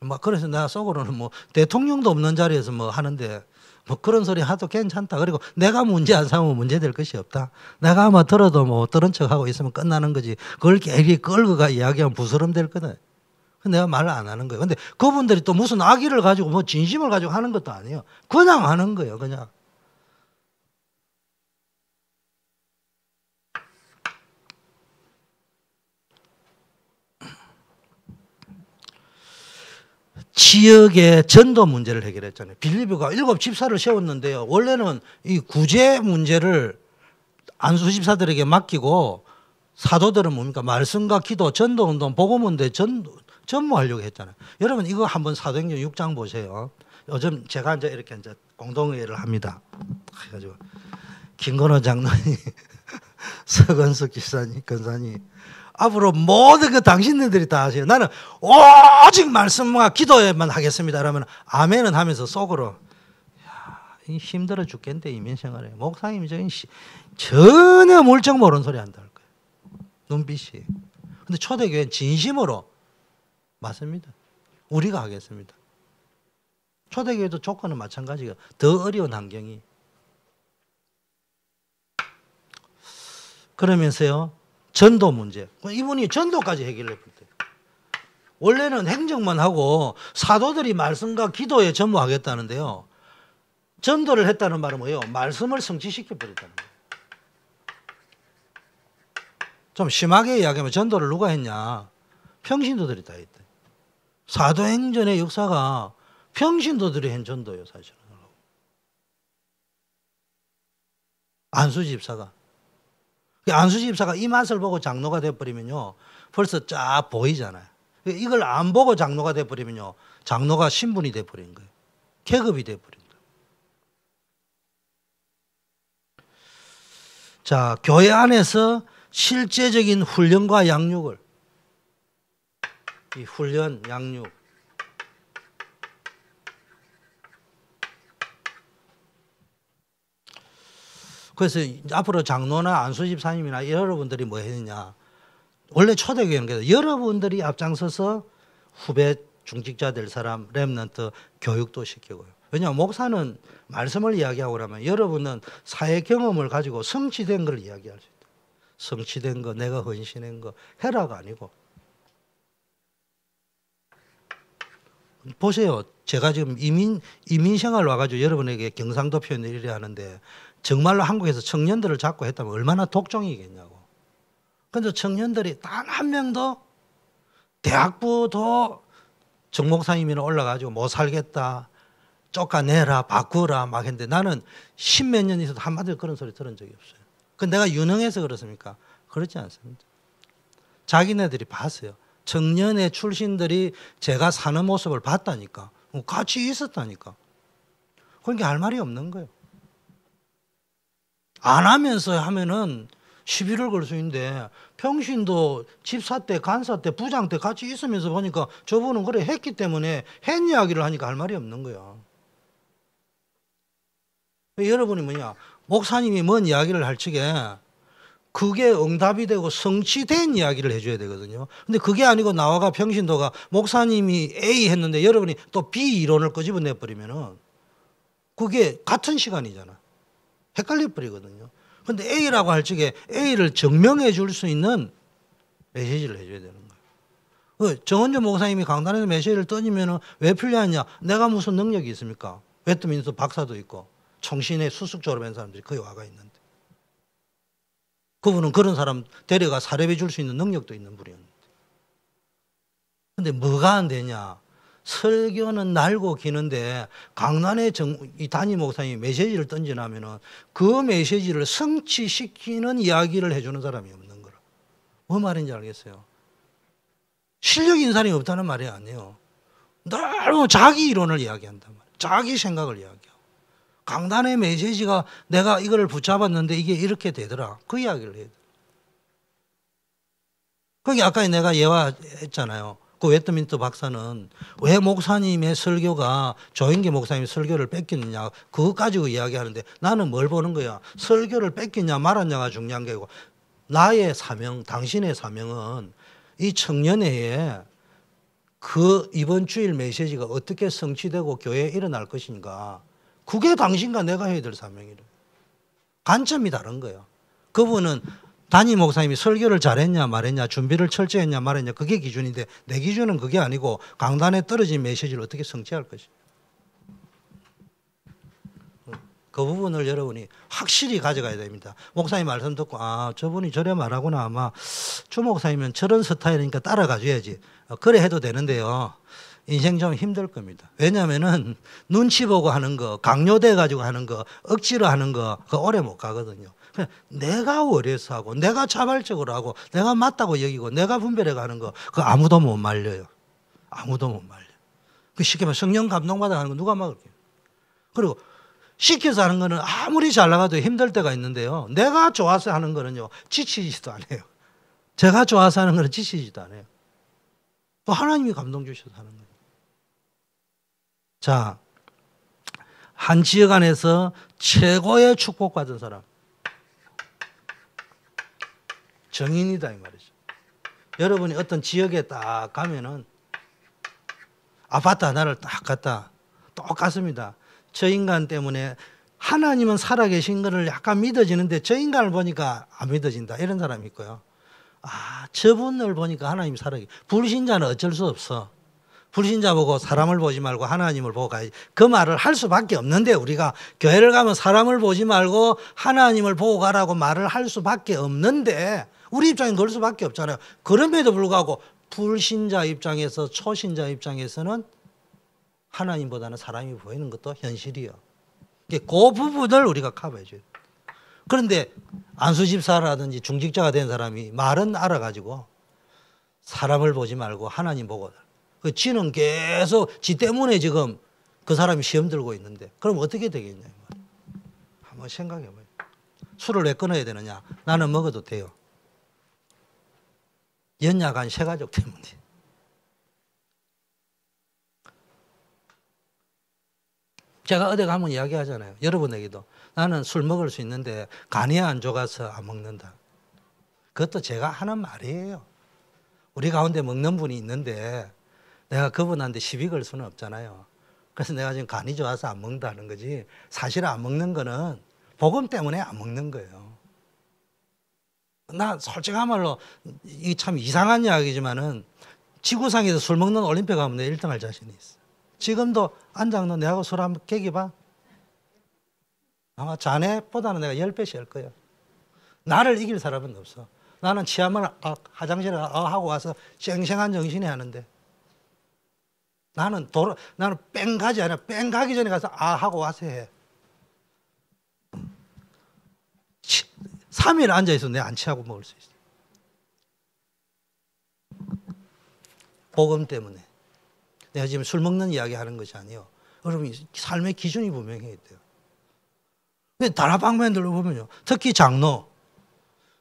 막 뭐 그래서 내가 속으로는 뭐 대통령도 없는 자리에서 뭐 하는데 뭐 그런 소리 하도 괜찮다. 그리고 내가 문제 안 삼으면 문제 될 것이 없다. 내가 아마 들어도 뭐 들은 척하고 있으면 끝나는 거지. 그걸 괜히 끌고가 이야기하면 부스럼 될 거다. 내가 말을 안 하는 거예요. 근데 그분들이 또 무슨 악의를 가지고 뭐 진심을 가지고 하는 것도 아니에요. 그냥 하는 거예요. 그냥. 지역의 전도 문제를 해결했잖아요. 빌리브가 일곱 집사를 세웠는데요. 원래는 이 구제 문제를 안수 집사들에게 맡기고 사도들은 뭡니까? 말씀과 기도, 전도 운동, 복음 운동에 전, 전무하려고 했잖아요. 여러분 이거 한번 사도행전 6장 보세요. 요즘 제가 이제 이렇게 이제 공동회를 합니다. 그래가지고 김건호 장로님, 서건숙 기사님, 건사님 앞으로 모든 그 당신들이 다 하세요. 나는 오직 말씀과 기도에만 하겠습니다. 그러면 아멘은 하면서 속으로 야, 힘들어 죽겠는데 이민 생활에 목사님이 저기 전혀 물정 모르는 소리 한다 할 거예요. 눈빛이. 근데 초대교회 진심으로 맞습니다. 우리가 하겠습니다. 초대교회도 조건은 마찬가지가 더 어려운 환경이. 그러면서요, 전도 문제. 이분이 전도까지 해결을 했거든. 원래는 행정만 하고 사도들이 말씀과 기도에 전무하겠다는데요. 전도를 했다는 말은 뭐예요? 말씀을 성취시켜버렸다는 거예요. 좀 심하게 이야기하면 전도를 누가 했냐? 평신도들이 다 했대. 사도행전의 역사가 평신도들이 한 전도예요, 사실은. 안수 집사가. 그 안수 집사가 이 맛을 보고 장로가 돼버리면요. 벌써 쫙 보이잖아요. 이걸 안 보고 장로가 돼버리면요. 장로가 신분이 돼버린 거예요. 계급이 돼버린 거 자, 교회 안에서 실제적인 훈련과 양육을 이 훈련, 양육 그래서 앞으로 장로나 안수집사님이나 여러분들이 뭐 했느냐. 원래 초대교회는 그래서 여러분들이 앞장서서 후배 중직자 될 사람, 랩런트 교육도 시키고요. 왜냐 목사는 말씀을 이야기하고 그러면 여러분은 사회 경험을 가지고 성취된 걸 이야기할 수 있다. 성취된 거, 내가 헌신한 거, 해라가 아니고. 보세요. 제가 지금 이민, 이민 생활 와가지고 여러분에게 경상도 표현을 이래 하는데 정말로 한국에서 청년들을 잡고 했다면 얼마나 독종이겠냐고. 근데 청년들이 단 한 명도 대학부도 정목사님이나 올라가지고 못 뭐 살겠다. 쫓아내라, 바꾸라 막 했는데 나는 십몇 년 있어도 한마디로 그런 소리 들은 적이 없어요. 그건 내가 유능해서 그렇습니까? 그렇지 않습니다. 자기네들이 봤어요. 청년의 출신들이 제가 사는 모습을 봤다니까. 뭐 같이 있었다니까. 그런게할 그러니까 말이 없는 거예요. 안 하면서 하면은 시비를 걸 수 있는데 평신도 집사 때 간사 때 부장 때 같이 있으면서 보니까 저분은 그래 했기 때문에 했 이야기를 하니까 할 말이 없는 거야. 여러분이 뭐냐 목사님이 뭔 이야기를 할 적에 그게 응답이 되고 성취된 이야기를 해줘야 되거든요. 근데 그게 아니고 나와가 평신도가 목사님이 A 했는데 여러분이 또 B 이론을 끄집어내 버리면은 그게 같은 시간이잖아. 헷갈려 버리거든요. 근데 A라고 할 적에 A를 증명해 줄 수 있는 메시지를 해줘야 되는 거예요. 그 정원조 목사님이 강단에서 메시지를 떠지면 왜 필요하냐? 내가 무슨 능력이 있습니까? 웨트민스 박사도 있고 청신의 수석 졸업한 사람들이 거의 와가 있는데 그분은 그런 사람 데려가 사례해 줄 수 있는 능력도 있는 분이었는데 근데 뭐가 안 되냐? 설교는 날고 기는데 강단의 정, 이 담임 목사님이 메시지를 던지나면은 그 메시지를 성취시키는 이야기를 해주는 사람이 없는 거라. 뭐 말인지 알겠어요? 실력 있는 사람이 없다는 말이 아니에요. 너무 자기 이론을 이야기한단 말이에요. 자기 생각을 이야기하고. 강단의 메시지가 내가 이걸 붙잡았는데 이게 이렇게 되더라. 그 이야기를 해야 돼. 거기 아까 내가 예화했잖아요. 그 웨트민트 박사는 왜 목사님의 설교가 조인기 목사님 설교를 뺏기느냐 그것까지 이야기하는데 나는 뭘 보는 거야 설교를 뺏기냐 말았냐가 중요한 게 아니고 나의 사명 당신의 사명은 이 청년회에 그 이번 주일 메시지가 어떻게 성취되고 교회에 일어날 것인가 그게 당신과 내가 해야 될 사명이래 관점이 다른 거예요 그분은 단임 목사님이 설교를 잘했냐 말했냐 준비를 철저히 했냐 말했냐 그게 기준인데 내 기준은 그게 아니고 강단에 떨어진 메시지를 어떻게 성취할 것이냐 그 부분을 여러분이 확실히 가져가야 됩니다. 목사님 말씀 듣고 아 저분이 저래 말하구나 아마 주 목사님은 저런 스타일이니까 따라가줘야지 어, 그래 해도 되는데요. 인생 좀 힘들 겁니다. 왜냐하면은 눈치 보고 하는 거, 강요돼 가지고 하는 거, 억지로 하는 거, 그 오래 못 가거든요. 내가 월에서하고 내가 자발적으로 하고 내가 맞다고 여기고 내가 분별해 가는 거 그 아무도 못 말려요. 아무도 못 말려. 그 쉽게 말해 성령 감동받아 하는 거 누가 막을게요. 그리고 시켜서 하는 거는 아무리 잘 나가도 힘들 때가 있는데요. 내가 좋아서 하는 거는요. 지치지도 않아요. 제가 좋아서 하는 거는 지치지도 않아요. 또 하나님이 감동 주셔서 하는 거예요. 자, 한 지역 안에서 최고의 축복받은 사람. 정인이다 이 말이죠. 여러분이 어떤 지역에 딱 가면은 아파트 하나를 딱 갔다 똑같습니다. 저 인간 때문에 하나님은 살아계신 것을 약간 믿어지는데 저 인간을 보니까 안 믿어진다 이런 사람이 있고요. 아 저분을 보니까 하나님 살아계. 불신자는 어쩔 수 없어. 불신자 보고 사람을 보지 말고 하나님을 보고 가야지. 그 말을 할 수밖에 없는데 우리가 교회를 가면 사람을 보지 말고 하나님을 보고 가라고 말을 할 수밖에 없는데 우리 입장엔 그럴 수밖에 없잖아요. 그럼에도 불구하고 불신자 입장에서 초신자 입장에서는 하나님보다는 사람이 보이는 것도 현실이요. 그 부분을 우리가 커버해줘요. 그런데 안수집사라든지 중직자가 된 사람이 말은 알아가지고 사람을 보지 말고 하나님 보고 그 지는 계속 지 때문에 지금 그 사람이 시험 들고 있는데 그럼 어떻게 되겠냐 한번 생각해봐요. 술을 왜 끊어야 되느냐? 나는 먹어도 돼요. 연약한 새가족 때문에. 제가 어디 가면 이야기하잖아요. 여러분에게도 나는 술 먹을 수 있는데 간이 안 좋아서 안 먹는다. 그것도 제가 하는 말이에요. 우리 가운데 먹는 분이 있는데 내가 그분한테 시비 걸 수는 없잖아요. 그래서 내가 지금 간이 좋아서 안 먹는다는 거지 사실 안 먹는 거는 복음 때문에 안 먹는 거예요. 나 솔직한 말로 이 참 이상한 이야기지만은 지구상에서 술 먹는 올림픽 하면 내가 1등 할 자신이 있어. 지금도 안장너 내하고 술 한 번 깨기 봐. 아마 자네보다는 내가 10배씩 할 거야. 나를 이길 사람은 없어. 나는 치아만 아, 화장실에 아, 하고 와서 쌩쌩한 정신이 하는데 나는 도로, 나는 뺑 가지 않아뺑 가기 전에 가서 아 하고 와서 해. 3일 앉아있어 도내안치하고 먹을 수 있어요. 복음 때문에. 내가 지금 술 먹는 이야기 하는 것이 아니요 여러분, 삶의 기준이 분명히 있대요. 근데 다락방면들로 보면요. 특히 장로.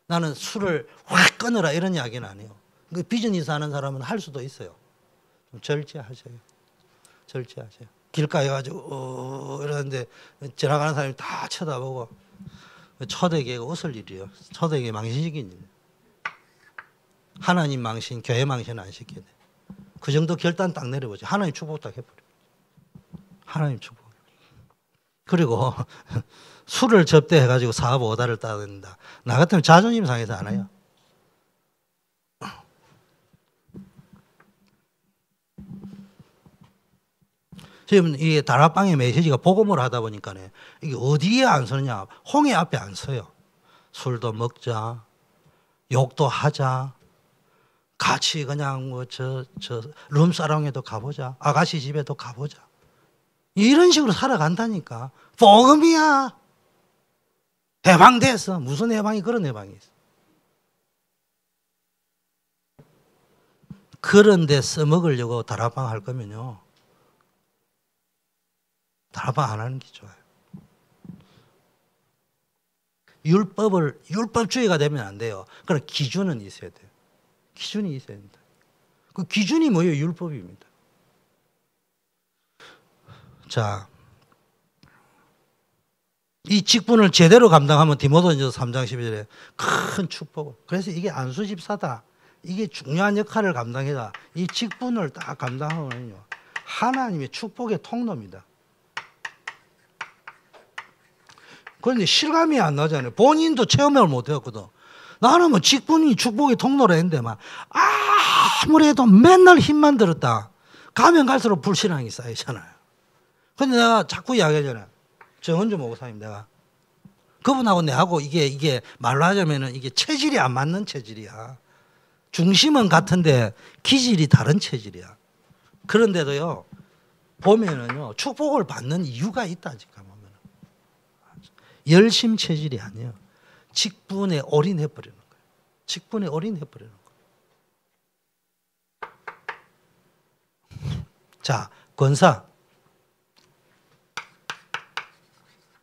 나는 술을 확 끊어라 이런 이야기는 아니요그 비즈니스 하는 사람은 할 수도 있어요. 좀 절제하세요. 절제하세요. 길가에 가지고, 어, 이러는데 지나가는 사람이 다 쳐다보고, 대에가 웃을 일이요. 첫에게 망신시킨 일. 하나님 망신, 교회 망신 안 시키네. 그 정도 결단 딱 내려보지. 하나님 축복 딱 해버려. 하나님 축복. 그리고 술을 접대해가지고 사업 오다를 따야 된다. 나 같으면 자존심 상해서 안 해요. 지금 이 다락방의 메시지가 복음을 하다 보니까 이게 어디에 안 서느냐. 홍해 앞에 안 서요. 술도 먹자. 욕도 하자. 같이 그냥 뭐 저 저 룸사랑에도 가보자. 아가씨 집에도 가보자. 이런 식으로 살아간다니까. 복음이야. 해방됐어. 무슨 해방이 그런 해방이 있어. 그런 데 써먹으려고 다락방 할 거면요. 알아봐 안 하는 게 좋아요. 율법을 율법주의가 되면 안 돼요. 그러 기준은 있어야 돼요. 기준이 있어야 된다. 그 기준이 뭐예요? 율법입니다. 자, 이 직분을 제대로 감당하면 디모데전서 3장 12절에 큰 축복. 그래서 이게 안수 집사다. 이게 중요한 역할을 감당해다. 이 직분을 다 감당하면요. 하나님의 축복의 통로입니다. 그런데 실감이 안 나잖아요. 본인도 체험을 못 했거든. 나는 뭐 직분이 축복의 통로라 했는데 막 아무리 도 맨날 힘만 들었다. 가면 갈수록 불신앙이 쌓이잖아요. 근데 내가 자꾸 이야기하잖아요. 정은주 목사님 내가 그분하고 내하고 이게 이게 말로 하자면은 이게 체질이 안 맞는 체질이야. 중심은 같은데 기질이 다른 체질이야. 그런데도요 보면은요 축복을 받는 이유가 있다니까. 열심 체질이 아니에요. 직분에 어린해버리는 거예요. 직분에 어린해버리는 거예요. 자, 권사.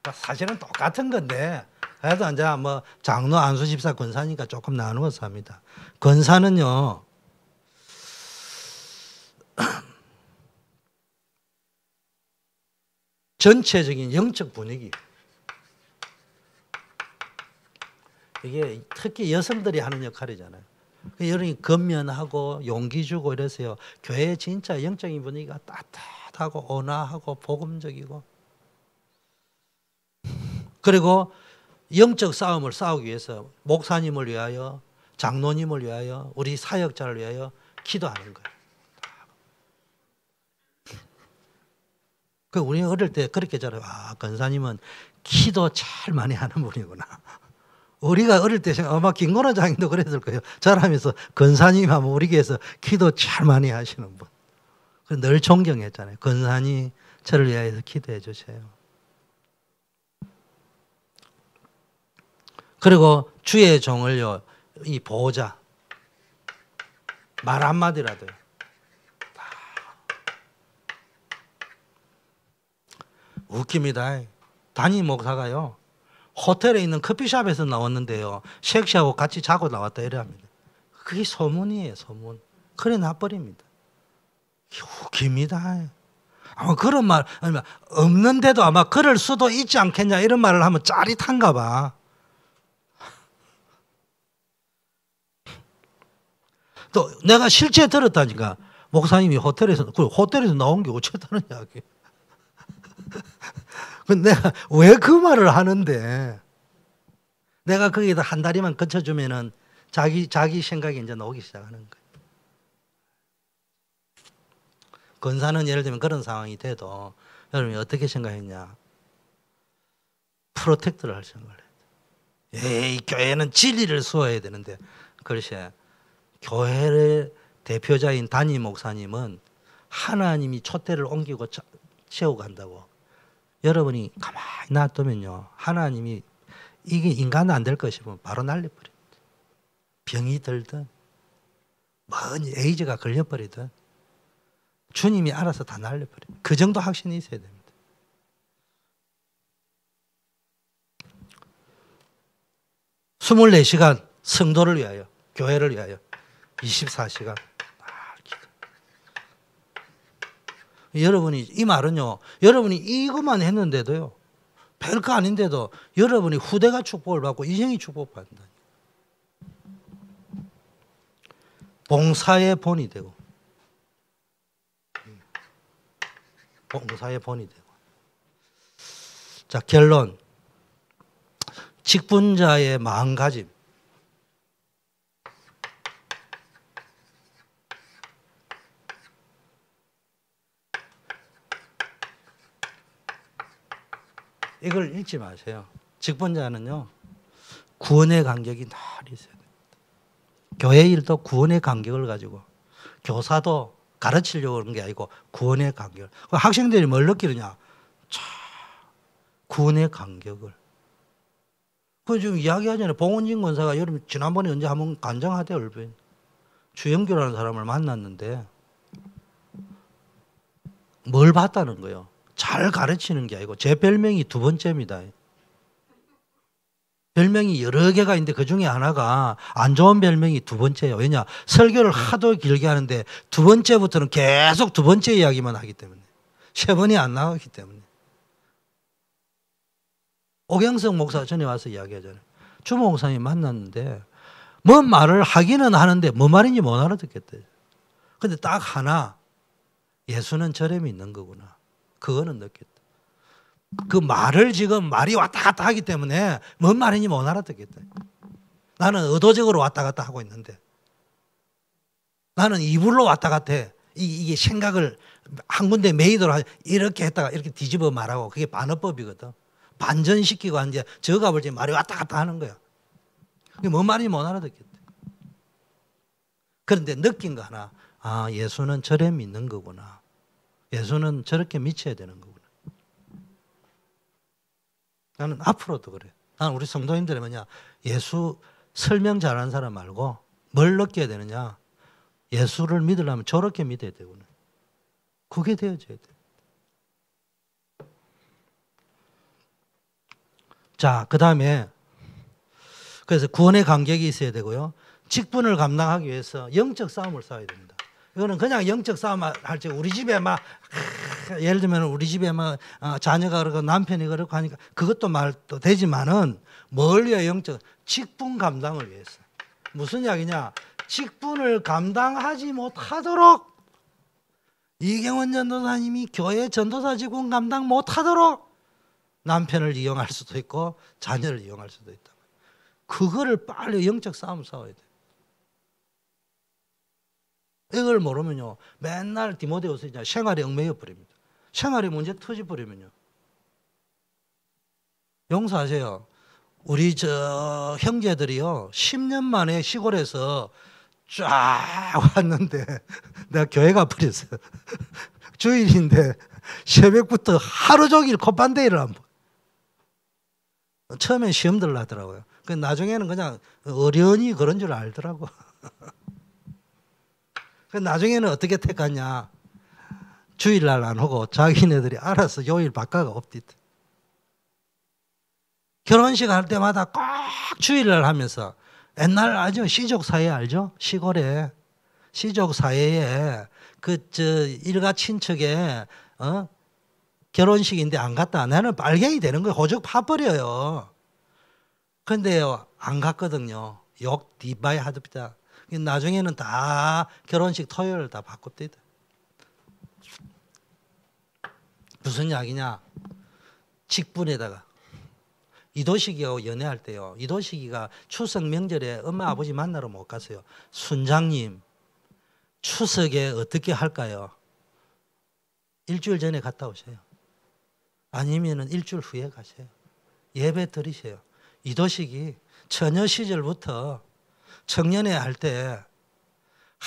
그러니까 사실은 똑같은 건데, 그래도 이제 뭐 장로 안수 집사 권사니까 조금 나누어서 합니다. 권사는요, 전체적인 영적 분위기. 이게 특히 여성들이 하는 역할이잖아요. 그러니까 여러분이 건면하고 용기 주고 이래서요. 교회 진짜 영적인 분위기가 따뜻하고 온화하고 복음적이고 그리고 영적 싸움을 싸우기 위해서 목사님을 위하여 장로님을 위하여 우리 사역자를 위하여 기도하는 거예요. 그 우리 어릴 때 그렇게 자라요. 아, 권사님은 기도 잘 많이 하는 분이구나. 우리가 어릴 때 아마 김건호 장인도 그랬을 거예요. 자라면서 건사님 하면 우리 교회에서 기도 잘 많이 하시는 분. 늘 존경했잖아요. 건사님 저를 위하서 기도해 주세요. 그리고 주의 종을요. 이 보호자. 말한마디라도 웃깁니다. 단임 목사가요. 호텔에 있는 커피숍에서 나왔는데요. 섹시하고 같이 자고 나왔다 이래합니다. 그게 소문이에요, 소문. 그래 나버립니다. 웃깁니다. 아마 그런 말, 아니면 없는데도 아마 그럴 수도 있지 않겠냐 이런 말을 하면 짜릿한가 봐. 또 내가 실제 들었다니까 목사님이 호텔에서 그 호텔에서 나온 게 어쨌다는 이야기. 내가 왜 그 말을 하는데 내가 거기다 한 다리만 거쳐주면은 자기, 자기 생각이 이제 나오기 시작하는 거예요. 권사는 예를 들면 그런 상황이 돼도 여러분이 어떻게 생각했냐? 프로텍트를 할 생각을 했다. 에이, 교회는 진리를 수호해야 되는데. 그렇 교회의 대표자인 단임 목사님은 하나님이 촛대를 옮기고 채우 간다고 여러분이 가만히 놔두면요. 하나님이 이게 인간은 안 될 것이면 바로 날려버립니다. 병이 들든 먼 에이즈가 걸려버리든 주님이 알아서 다 날려버려요. 그 정도 확신이 있어야 됩니다. 스물 시간 성도를 위하여, 교회를 위하여 24시간 여러분이 이 말은요. 여러분이 이것만 했는데도요. 별거 아닌데도 여러분이 후대가 축복을 받고 인생이 축복받는다. 봉사의 본이 되고 봉사의 본이 되고 자 결론 직분자의 마음가짐 이걸 잊지 마세요. 직분자는요. 구원의 간격이 날 있어야 됩니다. 교회 일도 구원의 간격을 가지고 교사도 가르치려고 하는 게 아니고 구원의 간격. 학생들이 뭘 느끼느냐? 차, 구원의 간격을. 그 지금 이야기하잖아요. 봉원진 권사가 여러분 지난번에 언제 한 번 간장하대 얼빈 주영규라는 사람을 만났는데 뭘 봤다는 거예요. 잘 가르치는 게 아니고 제 별명이 두 번째입니다. 별명이 여러 개가 있는데 그 중에 하나가 안 좋은 별명이 두 번째예요. 왜냐? 설교를 네. 하도 길게 하는데 두 번째부터는 계속 두 번째 이야기만 하기 때문에. 세 번이 안 나왔기 때문에. 오경석 목사 전에 와서 이야기하잖아요. 주모 목사님 만났는데 뭔 말을 하기는 하는데 뭔 말인지 못 알아듣겠대. 요 근데 딱 하나 예수는 저렴이 있는 거구나. 그거는 느꼈다. 그 말을 지금 말이 왔다 갔다 하기 때문에 뭔 말인지 못 알아듣겠다. 나는 의도적으로 왔다 갔다 하고 있는데 나는 이불로 왔다 갔다 해. 이, 게 생각을 한 군데 메이도록 이렇게 했다가 이렇게 뒤집어 말하고 그게 반어법이거든. 반전시키고 하는 저가 볼때 말이 왔다 갔다 하는 거야. 그게 뭔 말인지 못 알아듣겠다. 그런데 느낀 거 하나. 아, 예수는 저래 믿는 거구나. 예수는 저렇게 미쳐야 되는 거구나. 나는 앞으로도 그래. 나는 우리 성도님들이 뭐냐. 예수 설명 잘하는 사람 말고 뭘 느껴야 되느냐. 예수를 믿으려면 저렇게 믿어야 되구나. 그게 되어져야 돼. 자, 그 다음에 그래서 구원의 간격이 있어야 되고요. 직분을 감당하기 위해서 영적 싸움을 싸워야 됩니다. 이거는 그냥 영적 싸움 할지 우리 집에 막 아, 예를 들면 우리 집에 막 뭐, 아, 어, 자녀가 그렇고 남편이 그렇고 하니까 그것도 말도 되지만은 멀리 영적 직분 감당을 위해서 무슨 이야기냐 직분을 감당하지 못하도록 이경원 전도사님이 교회 전도사 직분 감당 못하도록 남편을 이용할 수도 있고 자녀를 이용할 수도 있다. 그거를 빨리 영적 싸움 싸워야 돼. 이걸 모르면요. 맨날 디모데우스 이제 생활에 얽매여 버립니다. 생활에 문제 터지 버리면요. 용서하세요. 우리 저 형제들이요. 10년 만에 시골에서 쫙 왔는데 내가 교회가 버렸어요. 주일인데 새벽부터 하루 종일 콧반대를 한 번. 처음엔 시험들을 더라고요그 나중에는 그냥 어련히 그런 줄 알더라고. 요 그 나중에는 어떻게 택하냐? 주일날 안 하고 자기네들이 알아서 요일 바꿔가 없디다. 결혼식 할 때마다 꼭 주일날 하면서 옛날 아주 시족 사회 알죠? 시골에 시족 사회에 그 저 일가 친척에 어? 결혼식인데 안 갔다 나는 빨갱이 되는 거예요. 호적 파버려요. 근데요 안 갔거든요. 욕 디바이 하드피다. 나중에는 다 결혼식 토요일 다 바꿉니다. 무슨 약이냐? 직분에다가 이도식이하 연애할 때요. 이도식이가 추석 명절에 엄마 아버지 만나러 못 갔어요. 순장님 추석에 어떻게 할까요? 일주일 전에 갔다 오세요. 아니면은 일주일 후에 가세요. 예배 드리세요. 이도식이 처녀 시절부터 청년회 할 때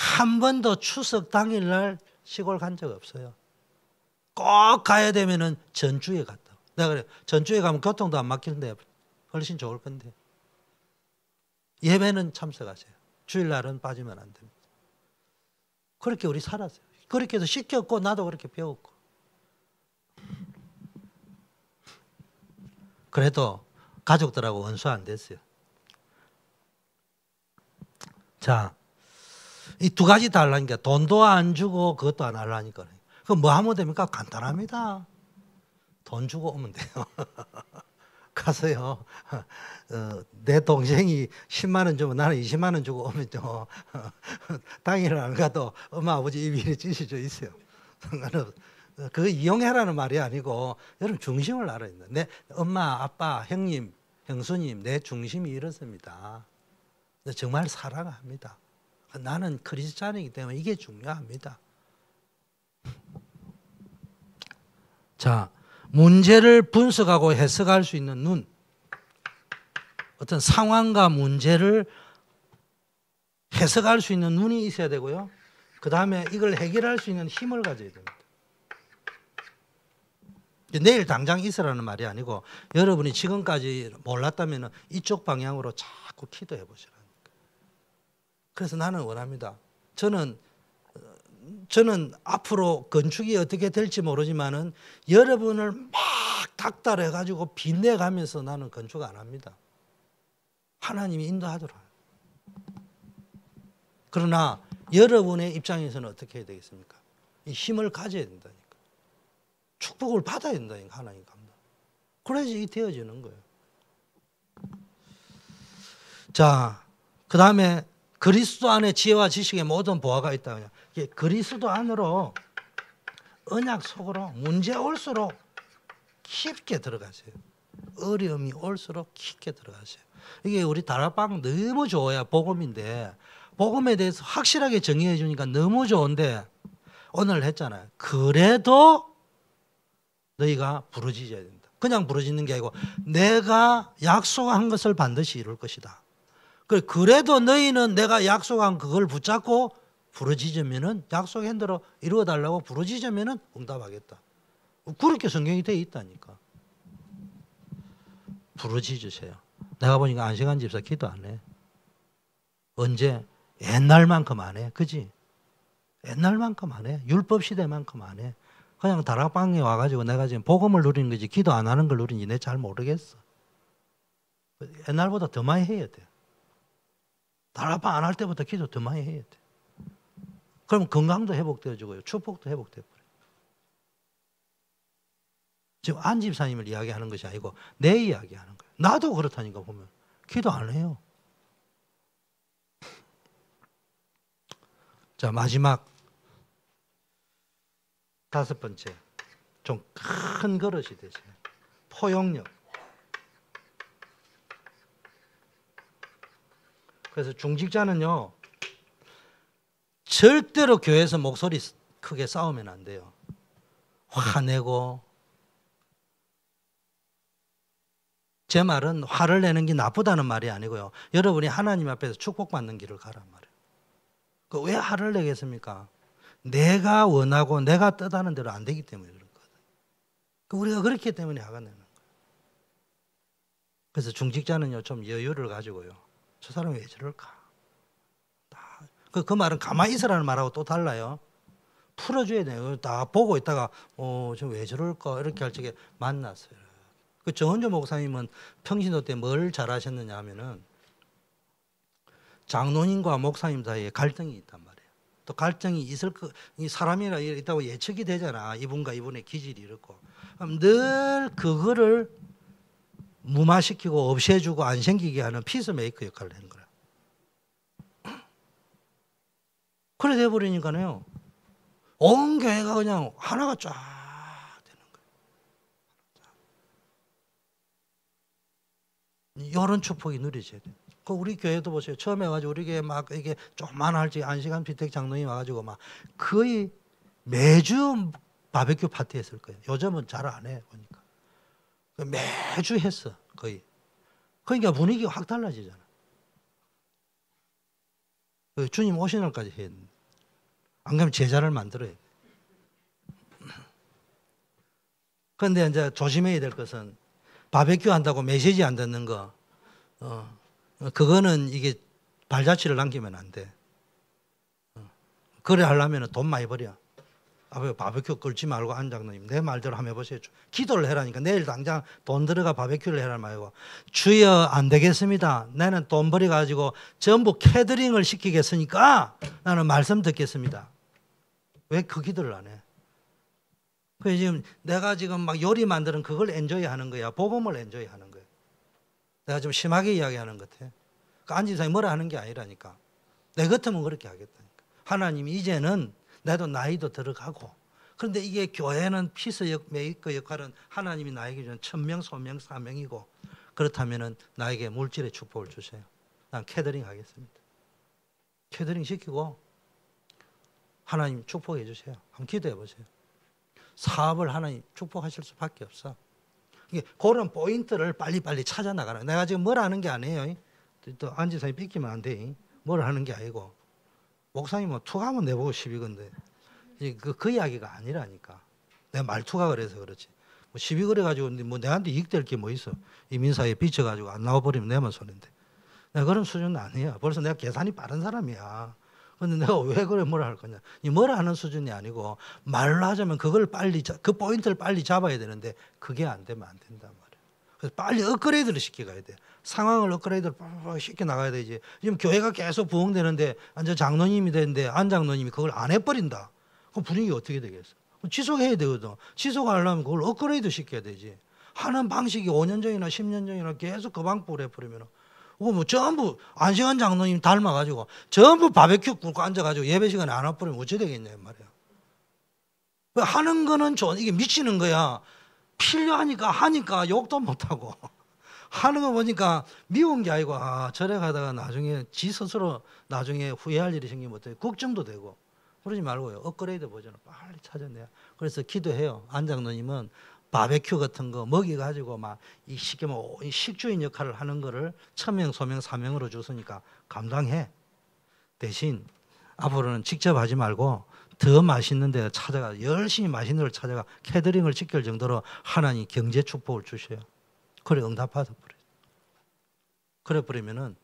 한 번도 추석 당일날 시골 간 적 없어요. 꼭 가야 되면은 전주에 갔다. 내가 그래 전주에 가면 교통도 안 막히는데 훨씬 좋을 건데 예배는 참석하세요. 주일날은 빠지면 안 됩니다. 그렇게 우리 살았어요. 그렇게 해서 시켰고 나도 그렇게 배웠고. 그래도 가족들하고 원수 안 됐어요. 자, 이 두 가지 달라니까 그러니까 돈도 안 주고 그것도 안 하려니까. 그럼 뭐 하면 됩니까? 간단합니다. 돈 주고 오면 돼요. 가서요. 어, 내 동생이 10만 원 주면 나는 20만 원 주고 오면 요 당일 안 가도 엄마 아버지 입이 찢어져 있어요. 상관없어. 그 이용해라는 말이 아니고 여러분 중심을 알아야 된다. 내 엄마, 아빠, 형님, 형수님 내 중심이 이렇습니다. 정말 사랑합니다. 나는 크리스찬이기 때문에 이게 중요합니다. 자, 문제를 분석하고 해석할 수 있는 눈. 어떤 상황과 문제를 해석할 수 있는 눈이 있어야 되고요. 그 다음에 이걸 해결할 수 있는 힘을 가져야 됩니다. 내일 당장 있으라는 말이 아니고 여러분이 지금까지 몰랐다면 이쪽 방향으로 자꾸 기도해 보시라. 그래서 나는 원합니다. 저는 저는 앞으로 건축이 어떻게 될지 모르지만은 여러분을 막 닥달해 가지고 빚내 가면서 나는 건축 안 합니다. 하나님이 인도하더라. 그러나 여러분의 입장에서는 어떻게 해야 되겠습니까? 이 힘을 가져야 된다니까. 축복을 받아야 된다니까 하나님 감다. 그래야지 되어지는 거예요. 자, 그 다음에 그리스도 안에 지혜와 지식의 모든 보화가 있다. 이게 그리스도 안으로 언약 속으로 문제 올수록 깊게 들어가세요. 어려움이 올수록 깊게 들어가세요. 이게 우리 다락방 너무 좋아요. 복음인데 복음에 대해서 확실하게 정의해 주니까 너무 좋은데 오늘 했잖아요. 그래도 너희가 부르짖어야 된다. 그냥 부르짖는 게 아니고 내가 약속한 것을 반드시 이룰 것이다. 그, 그래도 너희는 내가 약속한 그걸 붙잡고 부르짖으면은 약속한 대로 이루어 달라고 부르짖으면은 응답하겠다. 그렇게 성경이 돼 있다니까. 부르짖으세요. 내가 보니까 안식한 집사 기도 안 해. 언제 옛날만큼 안 해. 그지? 옛날만큼 안 해. 율법 시대만큼 안 해. 그냥 다락방에 와가지고 내가 지금 복음을 누리는 거지 기도 안 하는 걸 누리는지 내잘 모르겠어. 옛날보다 더 많이 해야 돼. 날 아파 안할 때부터 기도 더 많이 해야 돼. 그럼 건강도 회복되어지고요. 축복도 회복되어버려요. 지금 안 집사님을 이야기하는 것이 아니고 내 이야기하는 거예요. 나도 그렇다니까 보면. 기도 안 해요. 자, 마지막 다섯 번째. 좀 큰 그릇이 되세요. 포용력. 그래서 중직자는요 절대로 교회에서 목소리 크게 싸우면 안 돼요. 화내고 제 말은 화를 내는 게 나쁘다는 말이 아니고요. 여러분이 하나님 앞에서 축복받는 길을 가란 말이에요. 그 왜 화를 내겠습니까? 내가 원하고 내가 뜻하는 대로 안 되기 때문에 그렇거든요. 그 우리가 그렇기 때문에 화가 내는 거예요. 그래서 중직자는요, 좀 여유를 가지고요. 저 사람이 왜 저럴까? 그, 그 말은 가만히 있으라는 말하고 또 달라요. 풀어줘야 돼요. 다 보고 있다가 어, 저왜 저럴까 이렇게 할 적에 만났어요. 그 정은조 목사님은 평신도 때 뭘 잘하셨느냐 하면은 장로님과 목사님 사이에 갈등이 있단 말이에요. 또 갈등이 있을 그 사람이라 있다고 예측이 되잖아. 이분과 이분의 기질이 이렇고 늘 그거를 무마시키고 없애주고 안 생기게 하는 피스메이크 역할을 하는 거예요. 그래 돼버리니까요. 온 교회가 그냥 하나가 쫙 되는 거예 이런 축복이 누리셔야 돼그 우리 교회도 보세요. 처음에 와가지고 우리 교회 막 이게 조만 할지 안식한 비택 장로님 와가지고 막 거의 매주 바베큐 파티 했을 거예요. 요즘은 잘 안 해 보니까. 매주 했어 거의. 그러니까 분위기가 확 달라지잖아. 그 주님 오신 날까지 해야 돼. 안 그러면 제자를 만들어야 돼. 그런데 이제 조심해야 될 것은 바베큐 한다고 메시지 안 듣는 거, 어, 그거는 이게 발자취를 남기면 안 돼. 어, 그래 하려면 돈 많이 벌여. 앞에 바베큐 끌지 말고 안 장로님 내 말대로 한번 해보세요. 기도를 해라니까 내일 당장 돈 들어가 바베큐를 해라 말고 주여 안 되겠습니다. 나는 돈 벌이 가지고 전부 캐드링을 시키겠으니까 나는 말씀 듣겠습니다. 왜 그 기도를 안 해? 그 지금 내가 지금 막 요리 만드는 그걸 엔조이 하는 거야. 복음을 엔조이 하는 거야. 내가 좀 심하게 이야기하는 것 같아. 그 안진상이 뭐라 하는 게 아니라니까. 내 같으면 그렇게 하겠다니까. 하나님 이제는 나도 나이도 들어가고 그런데 이게 교회는 피서 역, 메이커 그 역할은 하나님이 나에게 주는 천명, 소명, 사명이고 그렇다면 나에게 물질의 축복을 주세요. 난 캐더링 하겠습니다. 캐더링 시키고 하나님 축복해 주세요. 한번 기도해 보세요. 사업을 하나님 축복하실 수밖에 없어. 이게 그런 포인트를 빨리빨리 찾아 나가라. 내가 지금 뭘 하는 게 아니에요. 또안지사이 삐끼면 안 돼. 뭘 하는 게 아니고 목사님뭐 투가면 내보고 시비건데 그, 그 이야기가 아니라니까 내 말투가 그래서 그렇지 뭐 시비 그래가지고 뭐 내한테 이익될 게 뭐 있어 이민사에 비쳐가지고 안 나와버리면 내만 손인데 내가 그런 수준은 아니야 벌써 내가 계산이 빠른 사람이야 근데 내가 왜 그래 뭐라 할 거냐 이 뭐라 하는 수준이 아니고 말로 하자면 그걸 빨리 그 포인트를 빨리 잡아야 되는데 그게 안 되면 안 된다 말 그래서 빨리 업그레이드를 시켜가야 돼. 상황을 업그레이드를 빨리 시켜 나가야 되지. 지금 교회가 계속 부흥되는데 안전 장로님이 되는데 안 장로님이 그걸 안 해버린다. 그럼 분위기 어떻게 되겠어? 지속해야 되거든. 지속하려면 그걸 업그레이드 시켜야 되지. 하는 방식이 5년 전이나 10년 전이나 계속 그 방법을 해버리면 그거 뭐 전부 안식한 장로님 닮아가지고 전부 바베큐 굽고 앉아가지고 예배 시간에 안 와버리면 어찌 되겠냐 이 말이야. 하는 거는 좋은 이게 미치는 거야. 필요하니까 하니까 욕도 못하고 하는 거 보니까 미운 게 아니고 아 저래 가다가 나중에 지 스스로 나중에 후회할 일이 생기면 어떻게 걱정도 되고 그러지 말고요 업그레이드 버전을 빨리 찾아내야 그래서 기도해요 안장로님은 바베큐 같은 거먹여 가지고 막이 쉽게 뭐 식주인 역할을 하는 거를 천명 소명 사명으로 줬으니까 감당해 대신 앞으로는 직접 하지 말고 더 맛있는 데 찾아가 열심히 맛있는 걸 찾아가 캐드링을 지킬 정도로 하나님 경제 축복을 주셔요. 그래 응답받아 버려. 그래 버리면은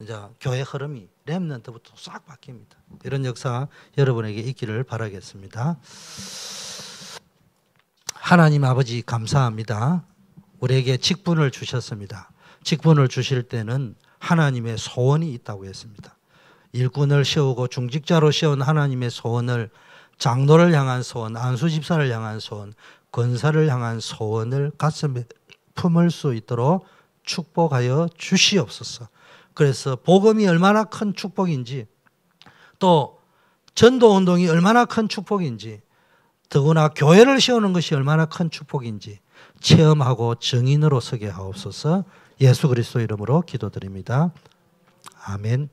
이제 교회 흐름이 렘넌트부터 싹 바뀝니다. 이런 역사 여러분에게 있기를 바라겠습니다. 하나님 아버지 감사합니다. 우리에게 직분을 주셨습니다. 직분을 주실 때는 하나님의 소원이 있다고 했습니다. 일꾼을 세우고 중직자로 세운 하나님의 소원을 장로를 향한 소원, 안수 집사를 향한 소원, 권사를 향한 소원을 가슴에 품을 수 있도록 축복하여 주시옵소서. 그래서 복음이 얼마나 큰 축복인지 또 전도 운동이 얼마나 큰 축복인지 더구나 교회를 세우는 것이 얼마나 큰 축복인지 체험하고 증인으로 서게 하옵소서. 예수 그리스도 이름으로 기도드립니다. 아멘.